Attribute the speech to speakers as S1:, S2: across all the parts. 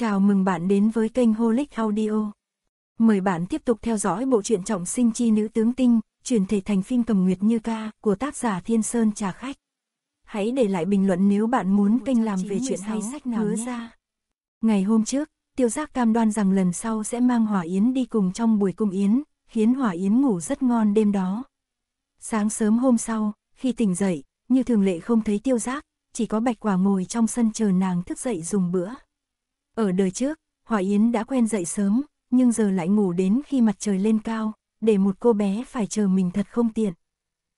S1: Chào mừng bạn đến với kênh Holic Audio. Mời bạn tiếp tục theo dõi bộ truyện trọng sinh chi nữ tướng tinh, chuyển thể thành phim cầm nguyệt như ca của tác giả Thiên Sơn Trà Khách. Hãy để lại bình luận nếu bạn muốn kênh làm về chuyện hay sách nào nhé. Ra. Ngày hôm trước, Tiêu Giác cam đoan rằng lần sau sẽ mang Hỏa Yến đi cùng trong buổi cung yến, khiến Hỏa Yến ngủ rất ngon đêm đó. Sáng sớm hôm sau, khi tỉnh dậy, như thường lệ không thấy Tiêu Giác, chỉ có Bạch Quả ngồi trong sân chờ nàng thức dậy dùng bữa. Ở đời trước, Hòa Yến đã quen dậy sớm, nhưng giờ lại ngủ đến khi mặt trời lên cao, để một cô bé phải chờ mình thật không tiện.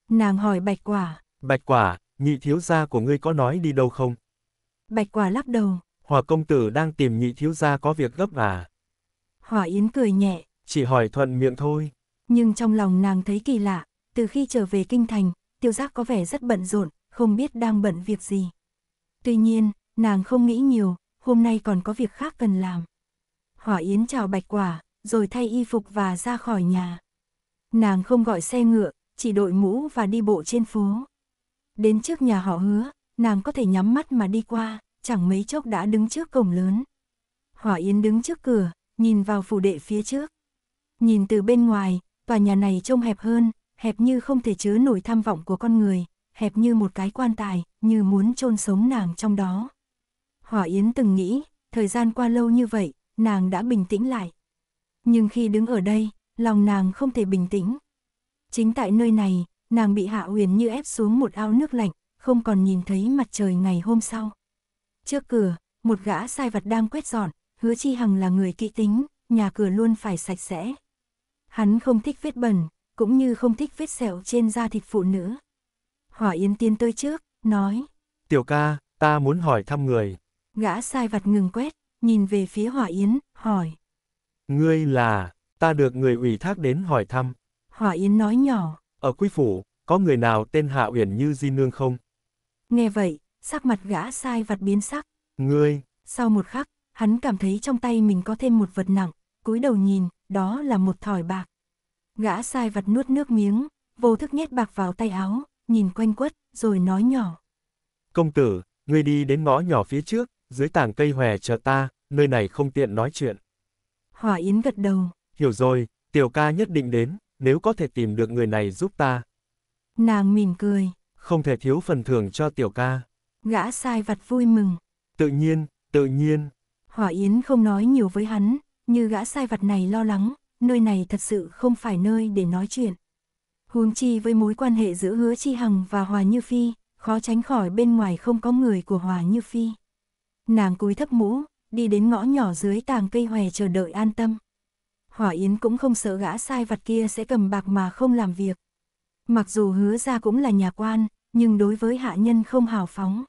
S1: Nàng hỏi Bạch Quả.
S2: Bạch Quả, nhị thiếu gia của ngươi có nói đi đâu không?
S1: Bạch Quả lắc đầu.
S2: Hòa công tử đang tìm nhị thiếu gia có việc gấp à?
S1: Hòa Yến cười nhẹ.
S2: Chỉ hỏi thuận miệng thôi.
S1: Nhưng trong lòng nàng thấy kỳ lạ, từ khi trở về kinh thành, tiêu giác có vẻ rất bận rộn, không biết đang bận việc gì. Tuy nhiên, nàng không nghĩ nhiều, hôm nay còn có việc khác cần làm. Hỏa Yến chào Bạch Quả, rồi thay y phục và ra khỏi nhà. Nàng không gọi xe ngựa, chỉ đội mũ và đi bộ trên phố. Đến trước nhà họ hứa, nàng có thể nhắm mắt mà đi qua, chẳng mấy chốc đã đứng trước cổng lớn. Hỏa Yến đứng trước cửa, nhìn vào phủ đệ phía trước. Nhìn từ bên ngoài, tòa nhà này trông hẹp hơn, hẹp như không thể chứa nổi tham vọng của con người, hẹp như một cái quan tài, như muốn chôn sống nàng trong đó. Hỏa Yến từng nghĩ, thời gian qua lâu như vậy, nàng đã bình tĩnh lại. Nhưng khi đứng ở đây, lòng nàng không thể bình tĩnh. Chính tại nơi này, nàng bị Hạ Uyển như ép xuống một ao nước lạnh, không còn nhìn thấy mặt trời ngày hôm sau. Trước cửa, một gã sai vật đang quét dọn, hứa chi hằng là người kỹ tính, nhà cửa luôn phải sạch sẽ. Hắn không thích vết bẩn, cũng như không thích vết sẹo trên da thịt phụ nữ. Hỏa Yến tiến tới trước, nói.
S2: Tiểu ca, ta muốn hỏi thăm người.
S1: Gã sai vặt ngừng quét, nhìn về phía Hỏa Yến, hỏi.
S2: Ngươi là, ta được người ủy thác đến hỏi thăm.
S1: Hỏa Yến nói nhỏ.
S2: Ở quy phủ, có người nào tên Hạ Uyển như Di Nương không?
S1: Nghe vậy, sắc mặt gã sai vặt biến sắc. Ngươi! Sau một khắc, hắn cảm thấy trong tay mình có thêm một vật nặng, cúi đầu nhìn, đó là một thỏi bạc. Gã sai vặt nuốt nước miếng, vô thức nhét bạc vào tay áo, nhìn quanh quất, rồi nói nhỏ.
S2: Công tử, ngươi đi đến ngõ nhỏ phía trước, dưới tảng cây hòe chờ ta, nơi này không tiện nói chuyện.
S1: hòa Yến gật đầu.
S2: Hiểu rồi, tiểu ca nhất định đến, nếu có thể tìm được người này giúp ta.
S1: Nàng mỉm cười.
S2: Không thể thiếu phần thưởng cho tiểu ca.
S1: Gã sai vặt vui mừng.
S2: Tự nhiên, tự nhiên.
S1: hòa Yến không nói nhiều với hắn, như gã sai vặt này lo lắng, nơi này thật sự không phải nơi để nói chuyện. Huống chi với mối quan hệ giữa Hứa Chi Hằng và Hòa Như Phi, khó tránh khỏi bên ngoài không có người của Hòa Như Phi. Nàng cúi thấp mũ, đi đến ngõ nhỏ dưới tàng cây hòe chờ đợi an tâm. Hỏa Yến cũng không sợ gã sai vặt kia sẽ cầm bạc mà không làm việc. Mặc dù hứa ra cũng là nhà quan, nhưng đối với hạ nhân không hào phóng.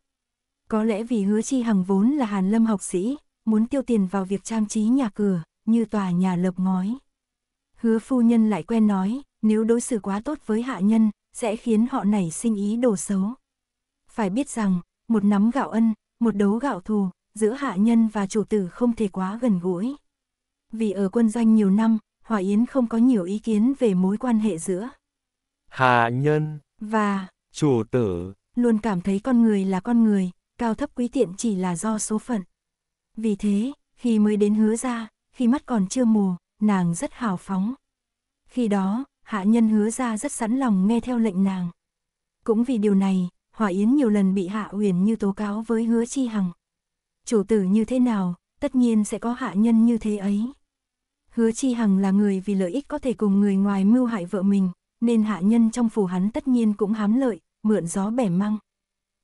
S1: Có lẽ vì hứa chi hằng vốn là hàn lâm học sĩ, muốn tiêu tiền vào việc trang trí nhà cửa, như tòa nhà lợp ngói. Hứa phu nhân lại quen nói, nếu đối xử quá tốt với hạ nhân, sẽ khiến họ nảy sinh ý đồ xấu. Phải biết rằng, một nắm gạo ân, một đấu gạo thù, giữa hạ nhân và chủ tử không thể quá gần gũi. Vì ở quân doanh nhiều năm, Hòa Yến không có nhiều ý kiến về mối quan hệ giữa
S2: hạ nhân và chủ tử
S1: luôn cảm thấy con người là con người, cao thấp quý tiện chỉ là do số phận. Vì thế, khi mới đến hứa ra, khi mắt còn chưa mù, nàng rất hào phóng. Khi đó, hạ nhân hứa ra rất sẵn lòng nghe theo lệnh nàng. Cũng vì điều này, Hòa Yến nhiều lần bị Hạ Uyển Như tố cáo với hứa chi hằng. Chủ tử như thế nào, tất nhiên sẽ có hạ nhân như thế ấy. Hứa chi hằng là người vì lợi ích có thể cùng người ngoài mưu hại vợ mình, nên hạ nhân trong phủ hắn tất nhiên cũng hám lợi, mượn gió bẻ măng.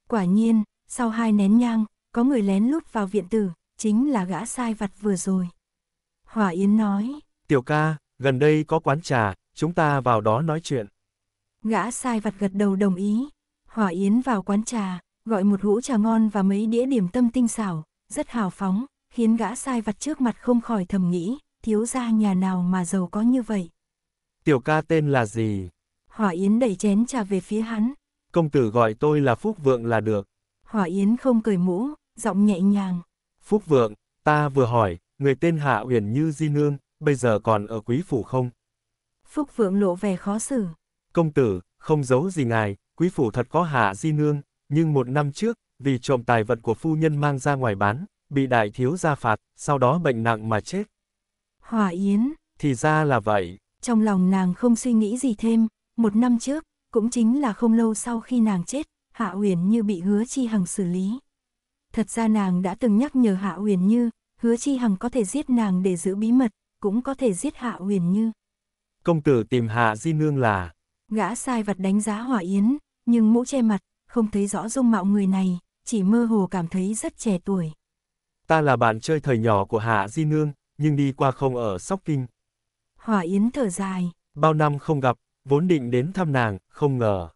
S1: Quả nhiên, sau hai nén nhang, có người lén lút vào viện tử, chính là gã sai vặt vừa rồi. Hỏa Yến nói,
S2: Tiểu ca, gần đây có quán trà, chúng ta vào đó nói chuyện.
S1: Gã sai vặt gật đầu đồng ý, Hỏa Yến vào quán trà, gọi một hũ trà ngon và mấy đĩa điểm tâm tinh xảo, rất hào phóng, khiến gã sai vặt trước mặt không khỏi thầm nghĩ, thiếu gia nhà nào mà giàu có như vậy.
S2: Tiểu ca tên là gì?
S1: Hỏa Yến đẩy chén trà về phía hắn.
S2: Công tử gọi tôi là Phúc Vượng là được.
S1: Hỏa Yến không cười mũ, giọng nhẹ nhàng.
S2: Phúc Vượng, ta vừa hỏi, người tên Hạ Uyển Như Di Nương, bây giờ còn ở quý phủ không?
S1: Phúc Vượng lộ vẻ khó xử.
S2: Công tử, không giấu gì ngài, quý phủ thật có hạ di nương, nhưng một năm trước, vì trộm tài vật của phu nhân mang ra ngoài bán, bị đại thiếu gia phạt, sau đó bệnh nặng mà chết.
S1: Hòa Yến.
S2: Thì ra là vậy.
S1: Trong lòng nàng không suy nghĩ gì thêm, một năm trước, cũng chính là không lâu sau khi nàng chết, Hạ Uyển Như bị Hứa Chi Hằng xử lý. Thật ra nàng đã từng nhắc nhở Hạ Uyển Như, Hứa Chi Hằng có thể giết nàng để giữ bí mật, cũng có thể giết Hạ Uyển Như.
S2: Công tử tìm Hạ Di Nương là...
S1: Gã sai vật đánh giá Hòa Yến, nhưng mũ che mặt, không thấy rõ dung mạo người này, chỉ mơ hồ cảm thấy rất trẻ tuổi.
S2: Ta là bạn chơi thời nhỏ của Hạ Di Nương, nhưng đi qua không ở Sóc Kinh.
S1: Hòa Yến thở dài.
S2: Bao năm không gặp, vốn định đến thăm nàng, không ngờ.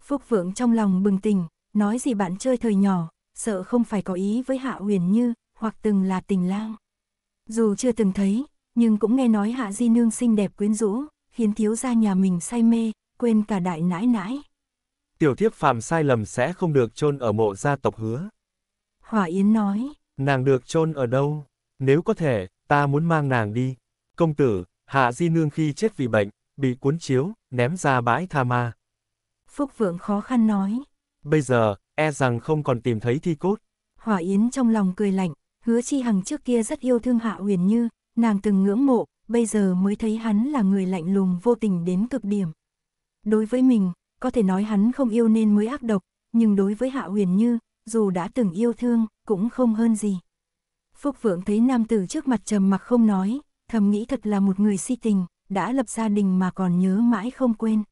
S1: Phúc Vượng trong lòng bừng tỉnh, nói gì bạn chơi thời nhỏ, sợ không phải có ý với Hạ Huyền Như, hoặc từng là tình lang. Dù chưa từng thấy, nhưng cũng nghe nói Hạ Di Nương xinh đẹp quyến rũ, khiến thiếu gia nhà mình say mê, quên cả đại nãi nãi
S2: tiểu thiếp phạm sai lầm sẽ không được chôn ở mộ gia tộc hứa.
S1: Hỏa Yến nói,
S2: nàng được chôn ở đâu? Nếu có thể, ta muốn mang nàng đi. Công tử, Hạ Di Nương khi chết vì bệnh, bị cuốn chiếu, ném ra bãi tha ma.
S1: Phúc Vượng khó khăn nói.
S2: Bây giờ, e rằng không còn tìm thấy thi cốt.
S1: Hỏa Yến trong lòng cười lạnh, hứa chi hằng trước kia rất yêu thương Hạ Huyền Như, nàng từng ngưỡng mộ, bây giờ mới thấy hắn là người lạnh lùng vô tình đến cực điểm. Đối với mình, có thể nói hắn không yêu nên mới ác độc, nhưng đối với Hạ Huyền Như, dù đã từng yêu thương, cũng không hơn gì. Phúc Vượng thấy nam tử trước mặt trầm mặc không nói, thầm nghĩ thật là một người si tình, đã lập gia đình mà còn nhớ mãi không quên.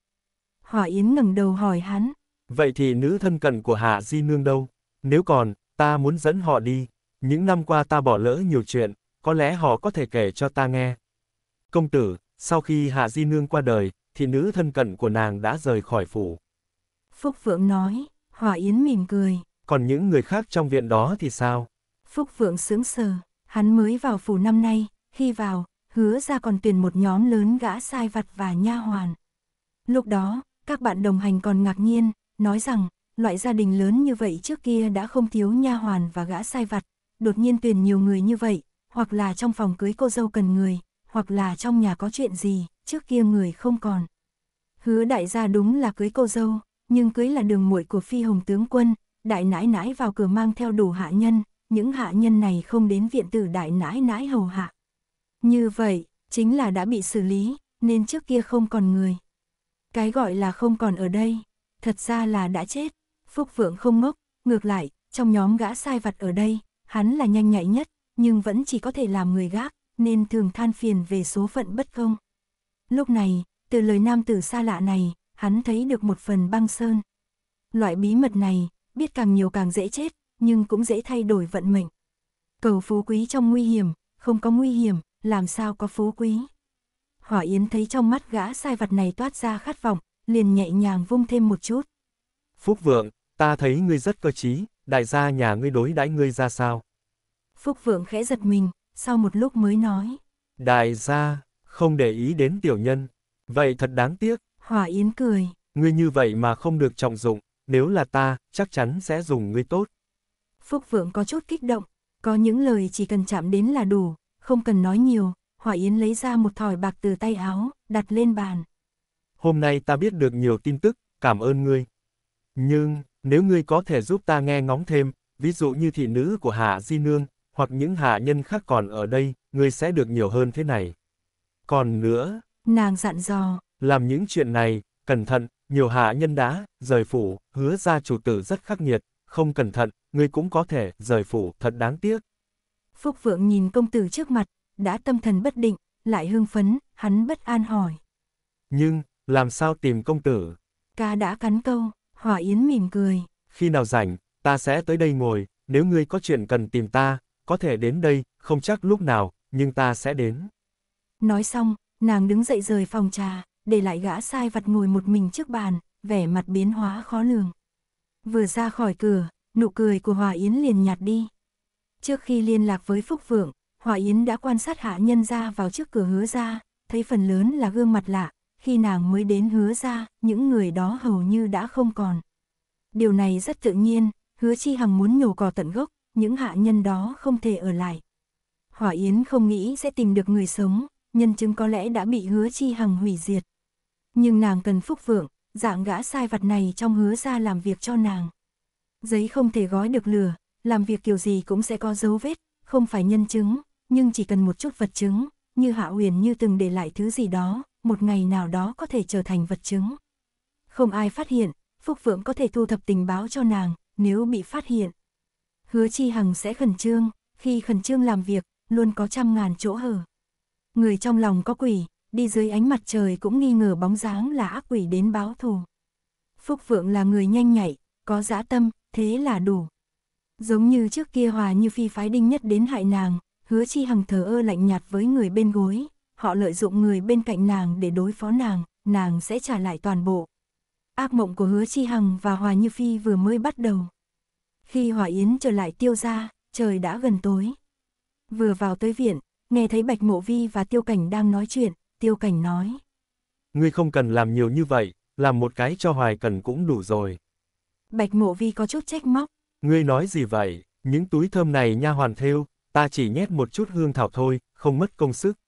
S1: Hỏa Yến ngẩng đầu hỏi hắn.
S2: Vậy thì nữ thân cận của Hạ Di Nương đâu? Nếu còn, ta muốn dẫn họ đi. Những năm qua ta bỏ lỡ nhiều chuyện, có lẽ họ có thể kể cho ta nghe. Công tử, sau khi Hạ Di Nương qua đời, thì nữ thân cận của nàng đã rời khỏi phủ.
S1: Phúc Phượng nói, Hòa Yến mỉm cười.
S2: Còn những người khác trong viện đó thì sao?
S1: Phúc Phượng sướng sờ, hắn mới vào phủ năm nay, khi vào, hứa ra còn tuyển một nhóm lớn gã sai vặt và nha hoàn. Lúc đó, các bạn đồng hành còn ngạc nhiên, nói rằng, loại gia đình lớn như vậy trước kia đã không thiếu nha hoàn và gã sai vặt, đột nhiên tuyển nhiều người như vậy, hoặc là trong phòng cưới cô dâu cần người, hoặc là trong nhà có chuyện gì, trước kia người không còn. Hứa đại gia đúng là cưới cô dâu, nhưng cưới là đường muội của phi hồng tướng quân, đại nãi nãi vào cửa mang theo đủ hạ nhân, những hạ nhân này không đến viện tử đại nãi nãi hầu hạ. Như vậy, chính là đã bị xử lý, nên trước kia không còn người. Cái gọi là không còn ở đây, thật ra là đã chết. Phúc Vượng không ngốc, ngược lại, trong nhóm gã sai vặt ở đây, hắn là nhanh nhạy nhất, nhưng vẫn chỉ có thể làm người gác, nên thường than phiền về số phận bất công. Lúc này, từ lời nam tử xa lạ này, hắn thấy được một phần băng sơn. Loại bí mật này, biết càng nhiều càng dễ chết, nhưng cũng dễ thay đổi vận mệnh. Cầu phú quý trong nguy hiểm, không có nguy hiểm, làm sao có phú quý. Hỏa Yến thấy trong mắt gã sai vật này toát ra khát vọng, liền nhẹ nhàng vung thêm một chút.
S2: Phúc Vượng, ta thấy ngươi rất cơ trí, đại gia nhà ngươi đối đãi ngươi ra sao?
S1: Phúc Vượng khẽ giật mình, sau một lúc mới nói.
S2: Đại gia, không để ý đến tiểu nhân. Vậy thật đáng tiếc.
S1: Hỏa Yến cười.
S2: Ngươi như vậy mà không được trọng dụng, nếu là ta, chắc chắn sẽ dùng ngươi tốt.
S1: Phúc Vượng có chút kích động, có những lời chỉ cần chạm đến là đủ, không cần nói nhiều. Hỏa Yến lấy ra một thỏi bạc từ tay áo, đặt lên bàn.
S2: Hôm nay ta biết được nhiều tin tức, cảm ơn ngươi. Nhưng, nếu ngươi có thể giúp ta nghe ngóng thêm, ví dụ như thị nữ của Hạ Di Nương, hoặc những hạ nhân khác còn ở đây, ngươi sẽ được nhiều hơn thế này. Còn nữa,
S1: nàng dặn dò,
S2: làm những chuyện này, cẩn thận, nhiều hạ nhân đã, rời phủ, hứa ra chủ tử rất khắc nghiệt, không cẩn thận, ngươi cũng có thể, rời phủ, thật đáng tiếc.
S1: Phúc Vượng nhìn công tử trước mặt, đã tâm thần bất định, lại hưng phấn, hắn bất an hỏi.
S2: Nhưng, làm sao tìm công tử?
S1: Ca đã cắn câu, Hòa Yến mỉm cười.
S2: Khi nào rảnh, ta sẽ tới đây ngồi, nếu ngươi có chuyện cần tìm ta, có thể đến đây, không chắc lúc nào, nhưng ta sẽ đến.
S1: Nói xong, nàng đứng dậy rời phòng trà, để lại gã sai vặt ngồi một mình trước bàn, vẻ mặt biến hóa khó lường. Vừa ra khỏi cửa, nụ cười của Hòa Yến liền nhạt đi. Trước khi liên lạc với Phúc Vượng, Hòa Yến đã quan sát hạ nhân ra vào trước cửa hứa ra, thấy phần lớn là gương mặt lạ, khi nàng mới đến hứa ra, những người đó hầu như đã không còn. Điều này rất tự nhiên, hứa chi hằng muốn nhổ cỏ tận gốc, những hạ nhân đó không thể ở lại. Hỏa Yến không nghĩ sẽ tìm được người sống, nhân chứng có lẽ đã bị hứa chi hằng hủy diệt. Nhưng nàng cần phúc vượng, dạng gã sai vặt này trong hứa ra làm việc cho nàng. Giấy không thể gói được lửa, làm việc kiểu gì cũng sẽ có dấu vết, không phải nhân chứng, nhưng chỉ cần một chút vật chứng, như Hạ Uyển như từng để lại thứ gì đó, một ngày nào đó có thể trở thành vật chứng. Không ai phát hiện, Phúc Vượng có thể thu thập tình báo cho nàng, nếu bị phát hiện. Hứa Chi Hằng sẽ khẩn trương, khi khẩn trương làm việc, luôn có trăm ngàn chỗ hở. Người trong lòng có quỷ, đi dưới ánh mặt trời cũng nghi ngờ bóng dáng là ác quỷ đến báo thù. Phúc Vượng là người nhanh nhạy, có dã tâm, thế là đủ. Giống như trước kia hòa như phi phái đinh nhất đến hại nàng, hứa chi hằng thờ ơ lạnh nhạt với người bên gối, họ lợi dụng người bên cạnh nàng để đối phó nàng, nàng sẽ trả lại toàn bộ. Ác mộng của hứa chi hằng và hòa như phi vừa mới bắt đầu. Khi Hòa Yến trở lại tiêu ra, trời đã gần tối. Vừa vào tới viện, nghe thấy Bạch Mộ Vi và Tiêu Cảnh đang nói chuyện, Tiêu Cảnh nói.
S2: Ngươi không cần làm nhiều như vậy, làm một cái cho Hoài Cần cũng đủ rồi.
S1: Bạch Mộ Vi có chút trách móc.
S2: Ngươi nói gì vậy, những túi thơm này nha hoàn thêu, ta chỉ nhét một chút hương thảo thôi, không mất công sức.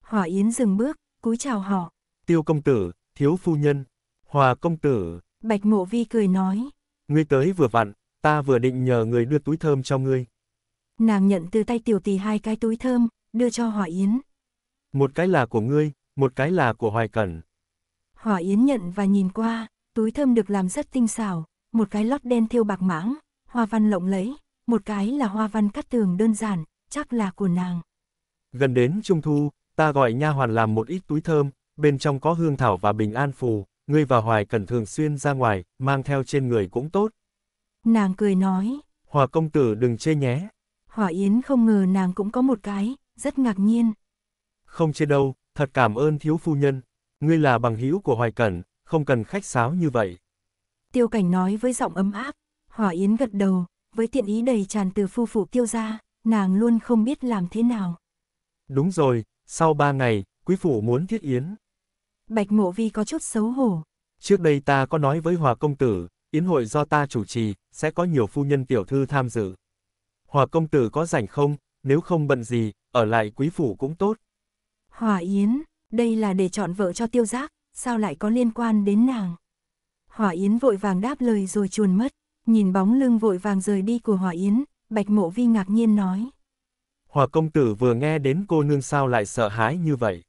S1: Hòa Yến dừng bước, cúi chào họ.
S2: Tiêu công tử, thiếu phu nhân, hòa công tử.
S1: Bạch Mộ Vi cười nói.
S2: Ngươi tới vừa vặn, Ta vừa định nhờ người đưa túi thơm cho ngươi.
S1: Nàng nhận từ tay tiểu tỳ hai cái túi thơm, đưa cho Hòa Yến.
S2: Một cái là của ngươi, một cái là của Hoài Cẩn.
S1: Hòa Yến nhận và nhìn qua, túi thơm được làm rất tinh xảo, một cái lót đen thêu bạc mãng, hoa văn lộng lẫy, một cái là hoa văn cắt tường đơn giản, chắc là của nàng.
S2: Gần đến trung thu, ta gọi nha hoàn làm một ít túi thơm, bên trong có hương thảo và bình an phù, ngươi và Hoài Cẩn thường xuyên ra ngoài, mang theo trên người cũng tốt,
S1: Nàng cười nói.
S2: Hòa công tử đừng chê nhé.
S1: Hòa Yến không ngờ nàng cũng có một cái, rất ngạc nhiên.
S2: Không chê đâu, thật cảm ơn thiếu phu nhân. Ngươi là bằng hữu của Hoài Cẩn, không cần khách sáo như vậy.
S1: Tiêu Cảnh nói với giọng ấm áp, Hòa Yến gật đầu, với tiện ý đầy tràn từ phu phụ tiêu ra, nàng luôn không biết làm thế nào.
S2: Đúng rồi, sau ba ngày, quý phủ muốn thiết yến.
S1: Bạch Mộ Vi có chút xấu hổ.
S2: Trước đây ta có nói với Hòa Công Tử, Yến hội do ta chủ trì, sẽ có nhiều phu nhân tiểu thư tham dự. Hòa công tử có rảnh không, nếu không bận gì, ở lại quý phủ cũng tốt.
S1: Hòa Yến, đây là để chọn vợ cho tiêu giác, sao lại có liên quan đến nàng? Hòa Yến vội vàng đáp lời rồi chuồn mất, nhìn bóng lưng vội vàng rời đi của Hòa Yến, Bạch Mộ Vi ngạc nhiên nói.
S2: Hòa công tử vừa nghe đến cô nương sao lại sợ hãi như vậy.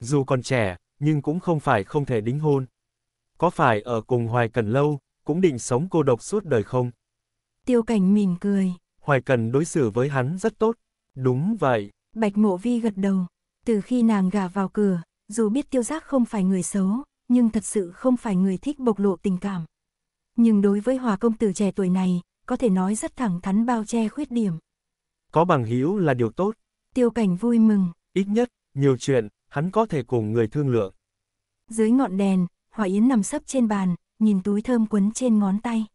S2: Dù còn trẻ, nhưng cũng không phải không thể đính hôn. Có phải ở cùng Hoài Cần lâu, cũng định sống cô độc suốt đời không?
S1: Tiêu cảnh mỉm cười.
S2: Hoài Cần đối xử với hắn rất tốt. Đúng vậy.
S1: Bạch Mộ Vi gật đầu. Từ khi nàng gả vào cửa, dù biết tiêu giác không phải người xấu, nhưng thật sự không phải người thích bộc lộ tình cảm. Nhưng đối với hòa công tử trẻ tuổi này, có thể nói rất thẳng thắn bao che khuyết điểm.
S2: Có bằng hữu là điều tốt.
S1: Tiêu cảnh vui mừng.
S2: Ít nhất, nhiều chuyện, hắn có thể cùng người thương lượng.
S1: Dưới ngọn đèn, Hòa Yến nằm sấp trên bàn, nhìn túi thơm quấn trên ngón tay.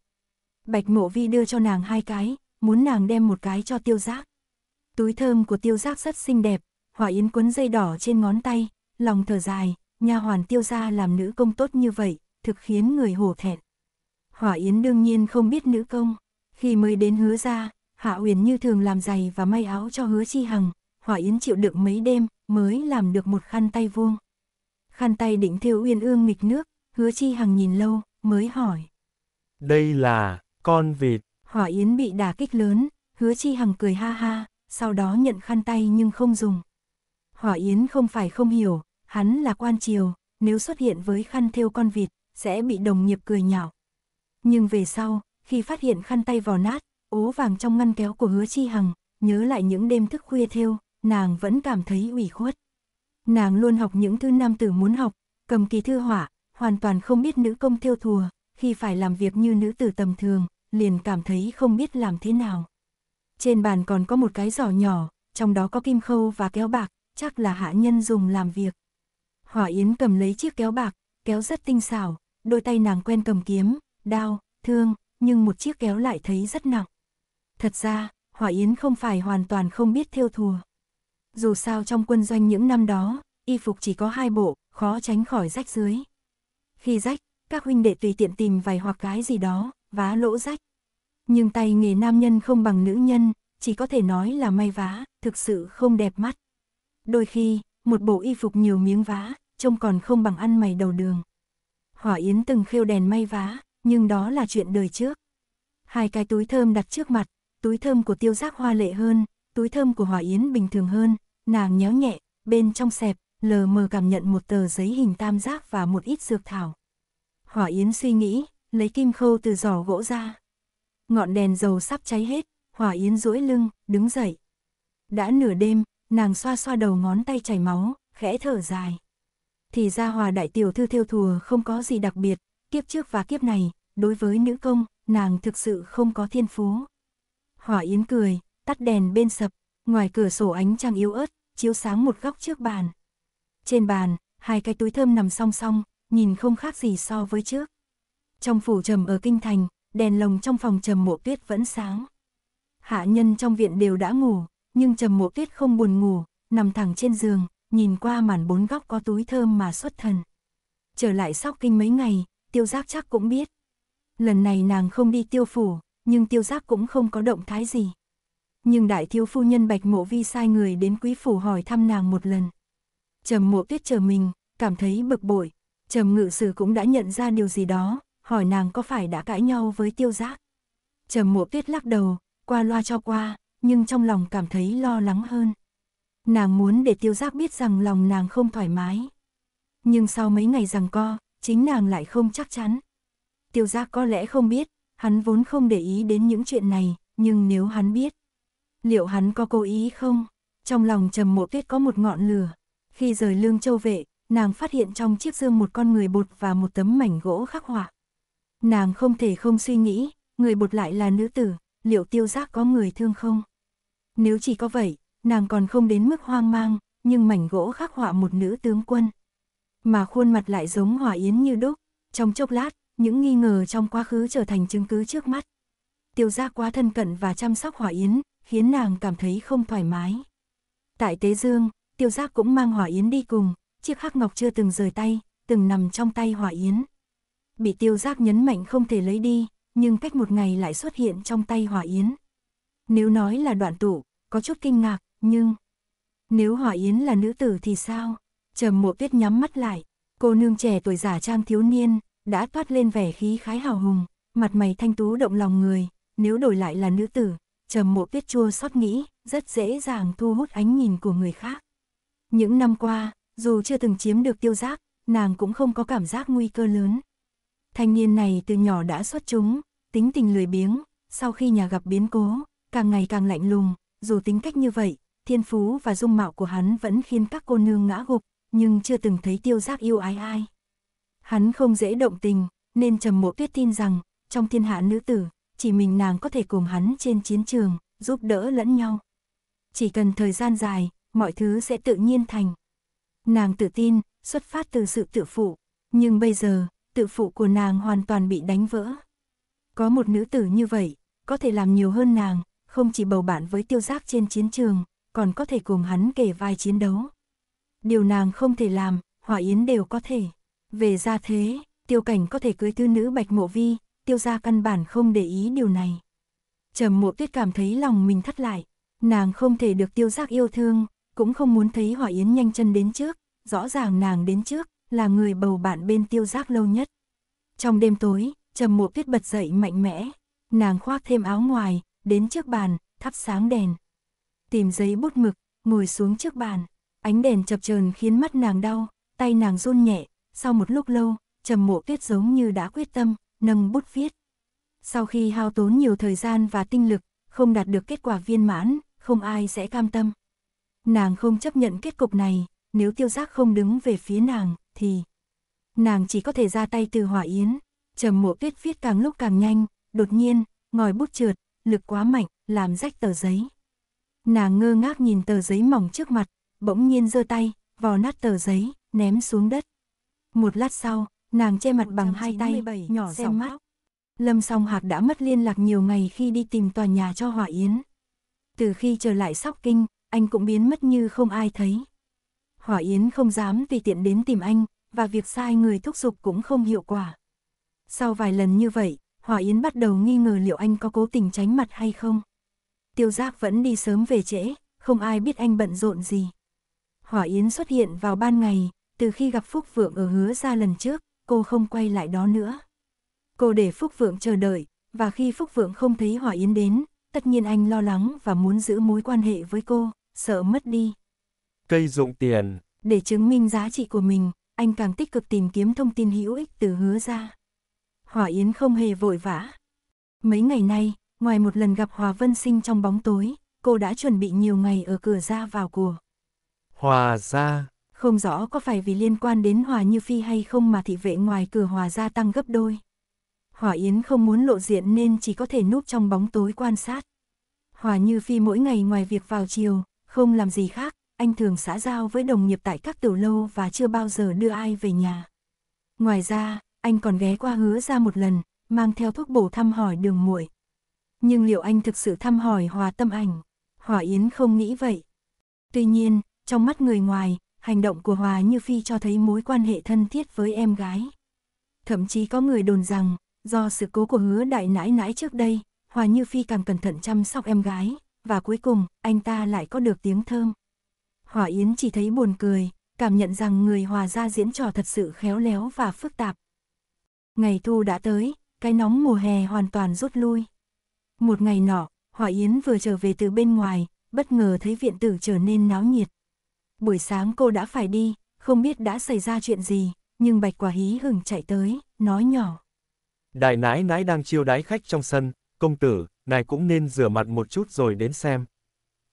S1: Bạch mộ vi đưa cho nàng hai cái, muốn nàng đem một cái cho tiêu giác. Túi thơm của tiêu giác rất xinh đẹp, hỏa yến quấn dây đỏ trên ngón tay, lòng thở dài, nha hoàn tiêu gia làm nữ công tốt như vậy, thực khiến người hổ thẹn. Hỏa yến đương nhiên không biết nữ công, khi mới đến hứa ra, hạ uyển như thường làm giày và may áo cho hứa chi hằng, hỏa yến chịu đựng mấy đêm mới làm được một khăn tay vuông. Khăn tay định thêu uyên ương nghịch nước, hứa chi hằng nhìn lâu, mới hỏi.
S2: Đây là, con vịt.
S1: Hỏa Yến bị đả kích lớn, hứa chi hằng cười ha ha, sau đó nhận khăn tay nhưng không dùng. Hỏa Yến không phải không hiểu, hắn là quan triều, nếu xuất hiện với khăn thêu con vịt, sẽ bị đồng nghiệp cười nhạo. Nhưng về sau, khi phát hiện khăn tay vò nát, ố vàng trong ngăn kéo của hứa chi hằng, nhớ lại những đêm thức khuya thêu, nàng vẫn cảm thấy ủy khuất. Nàng luôn học những thứ nam tử muốn học, cầm kỳ thư hỏa, hoàn toàn không biết nữ công theo thùa, khi phải làm việc như nữ tử tầm thường, liền cảm thấy không biết làm thế nào. Trên bàn còn có một cái giỏ nhỏ, trong đó có kim khâu và kéo bạc, chắc là hạ nhân dùng làm việc. Hỏa Yến cầm lấy chiếc kéo bạc, kéo rất tinh xảo, đôi tay nàng quen cầm kiếm, đao, thương, nhưng một chiếc kéo lại thấy rất nặng. Thật ra, Hỏa Yến không phải hoàn toàn không biết theo thùa. Dù sao trong quân doanh những năm đó, y phục chỉ có hai bộ, khó tránh khỏi rách dưới khi rách, các huynh đệ tùy tiện tìm vài hoặc cái gì đó, vá lỗ rách. Nhưng tay nghề nam nhân không bằng nữ nhân, chỉ có thể nói là may vá, thực sự không đẹp mắt. Đôi khi, một bộ y phục nhiều miếng vá, trông còn không bằng ăn mày đầu đường. Hỏa Yến từng khêu đèn may vá, nhưng đó là chuyện đời trước. Hai cái túi thơm đặt trước mặt, túi thơm của tiêu giác hoa lệ hơn, túi thơm của Hỏa Yến bình thường hơn, nàng nhéo nhẹ, bên trong xẹp, lờ mờ cảm nhận một tờ giấy hình tam giác và một ít dược thảo. Hỏa Yến suy nghĩ, lấy kim khâu từ giỏ gỗ ra. Ngọn đèn dầu sắp cháy hết, Hỏa Yến duỗi lưng, đứng dậy. Đã nửa đêm, nàng xoa xoa đầu ngón tay chảy máu, khẽ thở dài. Thì ra Hòa đại tiểu thư theo thùa không có gì đặc biệt, kiếp trước và kiếp này, đối với nữ công, nàng thực sự không có thiên phú. Hỏa Yến cười, tắt đèn bên sập, ngoài cửa sổ ánh trăng yếu ớt, chiếu sáng một góc trước bàn. Trên bàn, hai cái túi thơm nằm song song, nhìn không khác gì so với trước. Trong phủ trầm ở kinh thành, đèn lồng trong phòng trầm mộ tuyết vẫn sáng. Hạ nhân trong viện đều đã ngủ, nhưng trầm mộ tuyết không buồn ngủ, nằm thẳng trên giường, nhìn qua màn bốn góc có túi thơm mà xuất thần. Trở lại sóc kinh mấy ngày, tiêu giác chắc cũng biết. Lần này nàng không đi tiêu phủ, nhưng tiêu giác cũng không có động thái gì. Nhưng đại thiếu phu nhân bạch mộ vi sai người đến quý phủ hỏi thăm nàng một lần. Trầm mộ tuyết chờ mình, cảm thấy bực bội. Trầm ngự sử cũng đã nhận ra điều gì đó, hỏi nàng có phải đã cãi nhau với tiêu giác. Trầm mộ tuyết lắc đầu, qua loa cho qua, nhưng trong lòng cảm thấy lo lắng hơn. Nàng muốn để tiêu giác biết rằng lòng nàng không thoải mái. Nhưng sau mấy ngày rằng co, chính nàng lại không chắc chắn. Tiêu giác có lẽ không biết, hắn vốn không để ý đến những chuyện này, nhưng nếu hắn biết, liệu hắn có cố ý không? Trong lòng trầm mộ tuyết có một ngọn lửa, khi rời lương châu vệ, nàng phát hiện trong chiếc dương một con người bột và một tấm mảnh gỗ khắc họa. Nàng không thể không suy nghĩ, người bột lại là nữ tử, liệu tiêu giác có người thương không? Nếu chỉ có vậy, nàng còn không đến mức hoang mang, nhưng mảnh gỗ khắc họa một nữ tướng quân. Mà khuôn mặt lại giống hỏa yến như đúc, trong chốc lát, những nghi ngờ trong quá khứ trở thành chứng cứ trước mắt. Tiêu giác quá thân cận và chăm sóc hỏa yến, khiến nàng cảm thấy không thoải mái. Tại Tế Dương, tiêu giác cũng mang hỏa yến đi cùng, chiếc khắc ngọc chưa từng rời tay, từng nằm trong tay hỏa yến. Bị tiêu giác nhấn mạnh không thể lấy đi, nhưng cách một ngày lại xuất hiện trong tay hỏa yến. Nếu nói là đoạn tụ, có chút kinh ngạc, nhưng... Nếu hỏa yến là nữ tử thì sao? Trầm mộ tuyết nhắm mắt lại, cô nương trẻ tuổi giả trang thiếu niên, đã toát lên vẻ khí khái hào hùng, mặt mày thanh tú động lòng người, nếu đổi lại là nữ tử, trầm mộ tuyết chua xót nghĩ, rất dễ dàng thu hút ánh nhìn của người khác. Những năm qua, dù chưa từng chiếm được tiêu giác, nàng cũng không có cảm giác nguy cơ lớn. Thanh niên này từ nhỏ đã xuất chúng, tính tình lười biếng, sau khi nhà gặp biến cố, càng ngày càng lạnh lùng, dù tính cách như vậy, thiên phú và dung mạo của hắn vẫn khiến các cô nương ngã gục, nhưng chưa từng thấy tiêu giác yêu ái ai. Hắn không dễ động tình, nên trầm mộ tuyết tin rằng, trong thiên hạ nữ tử, chỉ mình nàng có thể cùng hắn trên chiến trường, giúp đỡ lẫn nhau. Chỉ cần thời gian dài, mọi thứ sẽ tự nhiên thành. Nàng tự tin, xuất phát từ sự tự phụ, nhưng bây giờ, tự phụ của nàng hoàn toàn bị đánh vỡ. Có một nữ tử như vậy, có thể làm nhiều hơn nàng, không chỉ bầu bạn với tiêu giác trên chiến trường, còn có thể cùng hắn kể vai chiến đấu. Điều nàng không thể làm, hỏa yến đều có thể. Về ra thế, tiêu cảnh có thể cưới tư nữ bạch mộ vi, tiêu gia căn bản không để ý điều này. Trầm mộ tuyết cảm thấy lòng mình thắt lại, nàng không thể được tiêu giác yêu thương, cũng không muốn thấy Hòa Yến nhanh chân đến trước, rõ ràng nàng đến trước, là người bầu bạn bên tiêu giác lâu nhất. Trong đêm tối, trầm mộ tuyết bật dậy mạnh mẽ, nàng khoác thêm áo ngoài, đến trước bàn, thắp sáng đèn. Tìm giấy bút mực, ngồi xuống trước bàn, ánh đèn chập chờn khiến mắt nàng đau, tay nàng run nhẹ, sau một lúc lâu, trầm mộ tuyết giống như đã quyết tâm, nâng bút viết. Sau khi hao tốn nhiều thời gian và tinh lực, không đạt được kết quả viên mãn, không ai sẽ cam tâm. Nàng không chấp nhận kết cục này, nếu tiêu giác không đứng về phía nàng, thì nàng chỉ có thể ra tay từ hỏa yến. Trầm mộ tuyết viết càng lúc càng nhanh, đột nhiên, ngòi bút trượt, lực quá mạnh, làm rách tờ giấy. Nàng ngơ ngác nhìn tờ giấy mỏng trước mặt, bỗng nhiên giơ tay, vò nát tờ giấy, ném xuống đất. Một lát sau, nàng che mặt bằng hai tay, nhỏ giọng mắt. Lâm song hạc đã mất liên lạc nhiều ngày khi đi tìm tòa nhà cho Hỏa Yến. Từ khi trở lại Sóc Kinh, anh cũng biến mất như không ai thấy. Hỏa Yến không dám vì tiện đến tìm anh, và việc sai người thúc giục cũng không hiệu quả. Sau vài lần như vậy, Hỏa Yến bắt đầu nghi ngờ liệu anh có cố tình tránh mặt hay không. Tiêu Giác vẫn đi sớm về trễ, không ai biết anh bận rộn gì. Hỏa Yến xuất hiện vào ban ngày, từ khi gặp Phúc Vượng ở hứa ra lần trước, cô không quay lại đó nữa. Cô để Phúc Vượng chờ đợi, và khi Phúc Vượng không thấy Hỏa Yến đến, tất nhiên anh lo lắng và muốn giữ mối quan hệ với cô, sợ mất đi.
S2: Cây dụng tiền.
S1: Để chứng minh giá trị của mình, anh càng tích cực tìm kiếm thông tin hữu ích từ hứa ra. Hòa Yến không hề vội vã. Mấy ngày nay, ngoài một lần gặp Hòa Vân Sinh trong bóng tối, cô đã chuẩn bị nhiều ngày ở cửa ra vào của.
S2: Hòa ra.
S1: Không rõ có phải vì liên quan đến Hòa Như Phi hay không mà thị vệ ngoài cửa Hòa ra tăng gấp đôi. Hòa Yến không muốn lộ diện nên chỉ có thể núp trong bóng tối quan sát. Hòa Như Phi mỗi ngày ngoài việc vào chiều, không làm gì khác, anh thường xã giao với đồng nghiệp tại các tiểu lâu và chưa bao giờ đưa ai về nhà. Ngoài ra, anh còn ghé qua hứa ra một lần, mang theo thuốc bổ thăm hỏi đường muội. Nhưng liệu anh thực sự thăm hỏi Hòa tâm ảnh? Hòa Yến không nghĩ vậy. Tuy nhiên, trong mắt người ngoài, hành động của Hòa Như Phi cho thấy mối quan hệ thân thiết với em gái. Thậm chí có người đồn rằng, Do sự cố của hứa đại nãi nãi trước đây, Hòa Như Phi càng cẩn thận chăm sóc em gái, và cuối cùng, anh ta lại có được tiếng thơm. Hòa Yến chỉ thấy buồn cười, cảm nhận rằng người Hòa gia diễn trò thật sự khéo léo và phức tạp. Ngày thu đã tới, cái nóng mùa hè hoàn toàn rút lui. Một ngày nọ, Hòa Yến vừa trở về từ bên ngoài, bất ngờ thấy viện tử trở nên náo nhiệt. Buổi sáng cô đã phải đi, không biết đã xảy ra chuyện gì, nhưng Bạch Quả hí hừng chạy tới, nói nhỏ.
S2: Đại nãi nãi đang chiêu đái khách trong sân, công tử, này cũng nên rửa mặt một chút rồi đến xem.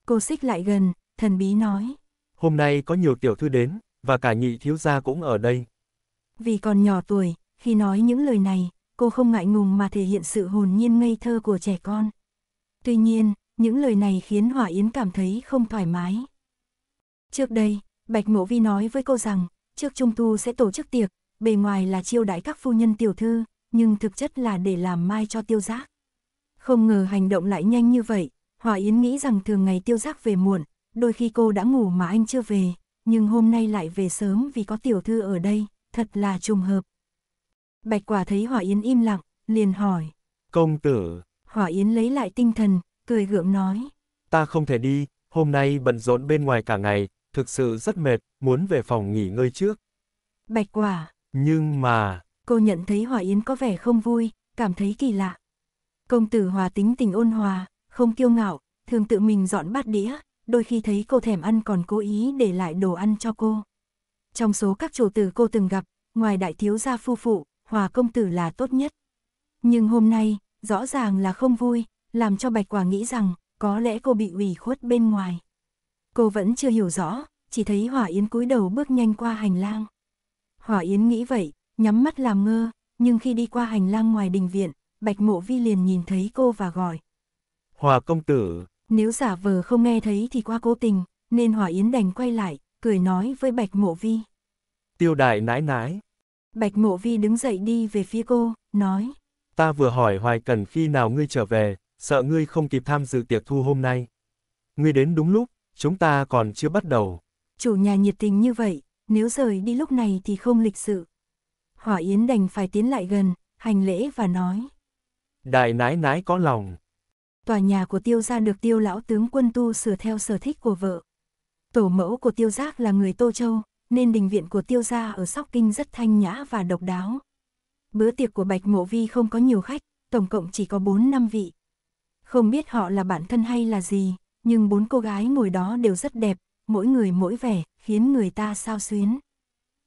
S1: Cô xích lại gần, thần bí nói.
S2: Hôm nay có nhiều tiểu thư đến, và cả nhị thiếu gia cũng ở đây.
S1: Vì còn nhỏ tuổi, khi nói những lời này, cô không ngại ngùng mà thể hiện sự hồn nhiên ngây thơ của trẻ con. Tuy nhiên, những lời này khiến Hỏa Yến cảm thấy không thoải mái. Trước đây, Bạch Mộ Vi nói với cô rằng, trước Trung Thu sẽ tổ chức tiệc, bề ngoài là chiêu đãi các phu nhân tiểu thư, nhưng thực chất là để làm mai cho tiêu giác. Không ngờ hành động lại nhanh như vậy, Hòa Yến nghĩ rằng thường ngày tiêu giác về muộn, đôi khi cô đã ngủ mà anh chưa về, nhưng hôm nay lại về sớm vì có tiểu thư ở đây, thật là trùng hợp. Bạch quả thấy Hòa Yến im lặng, liền hỏi.
S2: Công tử.
S1: Hòa Yến lấy lại tinh thần, cười gượng nói.
S2: Ta không thể đi, hôm nay bận rộn bên ngoài cả ngày, thực sự rất mệt, muốn về phòng nghỉ ngơi trước.
S1: Bạch quả.
S2: Nhưng mà,
S1: Cô nhận thấy Hòa Yến có vẻ không vui, cảm thấy kỳ lạ. Công tử Hòa tính tình ôn hòa, không kiêu ngạo, thường tự mình dọn bát đĩa, đôi khi thấy cô thèm ăn còn cố ý để lại đồ ăn cho cô. Trong số các chủ tử cô từng gặp, ngoài đại thiếu gia phu phụ, Hòa công tử là tốt nhất. Nhưng hôm nay, rõ ràng là không vui, làm cho Bạch Quả nghĩ rằng có lẽ cô bị ủy khuất bên ngoài. Cô vẫn chưa hiểu rõ, chỉ thấy Hỏa Yến cúi đầu bước nhanh qua hành lang. Hỏa Yến nghĩ vậy, nhắm mắt làm ngơ, nhưng khi đi qua hành lang ngoài đình viện, Bạch Mộ Vi liền nhìn thấy cô và gọi.
S2: Hòa công tử.
S1: Nếu giả vờ không nghe thấy thì qua cố tình, nên Hòa Yến đành quay lại, cười nói với Bạch Mộ Vi.
S2: Tiêu đại nãi nãi.
S1: Bạch Mộ Vi đứng dậy đi về phía cô, nói.
S2: Ta vừa hỏi Hoài Cần khi nào ngươi trở về, sợ ngươi không kịp tham dự tiệc thu hôm nay. Ngươi đến đúng lúc, chúng ta còn chưa bắt đầu.
S1: Chủ nhà nhiệt tình như vậy, nếu rời đi lúc này thì không lịch sự. Hỏa Yến đành phải tiến lại gần, hành lễ và nói.
S2: Đại nái nái có lòng.
S1: Tòa nhà của tiêu gia được tiêu lão tướng quân tu sửa theo sở thích của vợ. Tổ mẫu của tiêu giác là người Tô Châu, nên đình viện của tiêu gia ở Sóc Kinh rất thanh nhã và độc đáo. Bữa tiệc của Bạch Mộ Vi không có nhiều khách, tổng cộng chỉ có 4 năm vị. Không biết họ là bạn thân hay là gì, nhưng bốn cô gái ngồi đó đều rất đẹp, mỗi người mỗi vẻ, khiến người ta sao xuyến.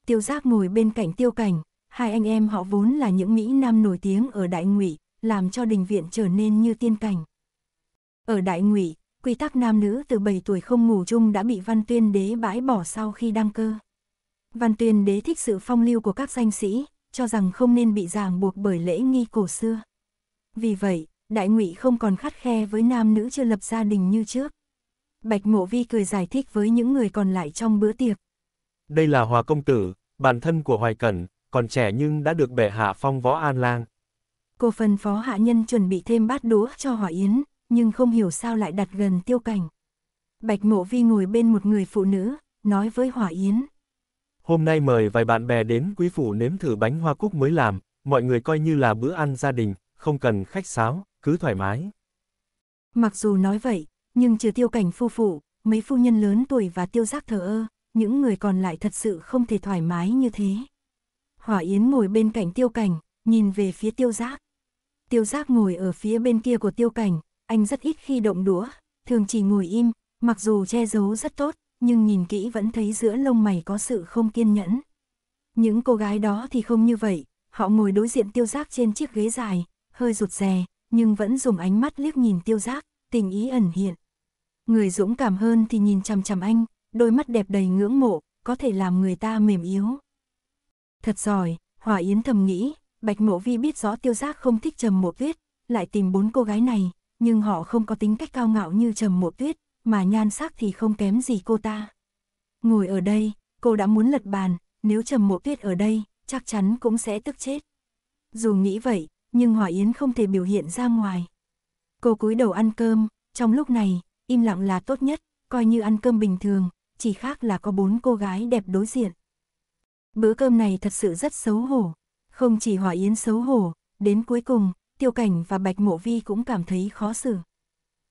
S1: Tiêu giác ngồi bên cạnh tiêu cảnh, hai anh em họ vốn là những Mỹ Nam nổi tiếng ở Đại Ngụy, làm cho đình viện trở nên như tiên cảnh. Ở Đại Ngụy, quy tắc nam nữ từ 7 tuổi không ngủ chung đã bị Văn Tuyên Đế bãi bỏ sau khi đăng cơ. Văn Tuyên Đế thích sự phong lưu của các danh sĩ, cho rằng không nên bị ràng buộc bởi lễ nghi cổ xưa. Vì vậy, Đại Ngụy không còn khắt khe với nam nữ chưa lập gia đình như trước. Bạch Mộ Vi cười giải thích với những người còn lại trong bữa tiệc.
S2: Đây là Hòa Công Tử, bản thân của Hoài Cẩn, còn trẻ nhưng đã được bệ hạ phong võ an lang.
S1: Cô phân phó hạ nhân chuẩn bị thêm bát đũa cho hỏa yến, nhưng không hiểu sao lại đặt gần tiêu cảnh. Bạch mộ vi ngồi bên một người phụ nữ, nói với hỏa yến.
S2: Hôm nay mời vài bạn bè đến quý phủ nếm thử bánh hoa cúc mới làm, mọi người coi như là bữa ăn gia đình, không cần khách sáo, cứ thoải mái.
S1: Mặc dù nói vậy, nhưng trừ tiêu cảnh phu phụ, mấy phu nhân lớn tuổi và tiêu giác thờ ơ, những người còn lại thật sự không thể thoải mái như thế. Hỏa Yến ngồi bên cạnh tiêu cảnh, nhìn về phía tiêu giác. Tiêu giác ngồi ở phía bên kia của tiêu cảnh, anh rất ít khi động đũa, thường chỉ ngồi im, mặc dù che giấu rất tốt, nhưng nhìn kỹ vẫn thấy giữa lông mày có sự không kiên nhẫn. Những cô gái đó thì không như vậy, họ ngồi đối diện tiêu giác trên chiếc ghế dài, hơi rụt rè, nhưng vẫn dùng ánh mắt liếc nhìn tiêu giác, tình ý ẩn hiện. Người dũng cảm hơn thì nhìn chằm chằm anh, đôi mắt đẹp đầy ngưỡng mộ, có thể làm người ta mềm yếu. Thật giỏi, Hòa Yến thầm nghĩ, Bạch Mộ Vi biết rõ tiêu giác không thích Trầm Mộ Tuyết, lại tìm bốn cô gái này, nhưng họ không có tính cách cao ngạo như Trầm Mộ Tuyết, mà nhan sắc thì không kém gì cô ta. Ngồi ở đây, cô đã muốn lật bàn, nếu Trầm Mộ Tuyết ở đây, chắc chắn cũng sẽ tức chết. Dù nghĩ vậy, nhưng Hòa Yến không thể biểu hiện ra ngoài. Cô cúi đầu ăn cơm, trong lúc này, im lặng là tốt nhất, coi như ăn cơm bình thường, chỉ khác là có bốn cô gái đẹp đối diện. Bữa cơm này thật sự rất xấu hổ. Không chỉ Hỏa Yến xấu hổ, đến cuối cùng, Tiêu Cảnh và Bạch Mộ Vi cũng cảm thấy khó xử.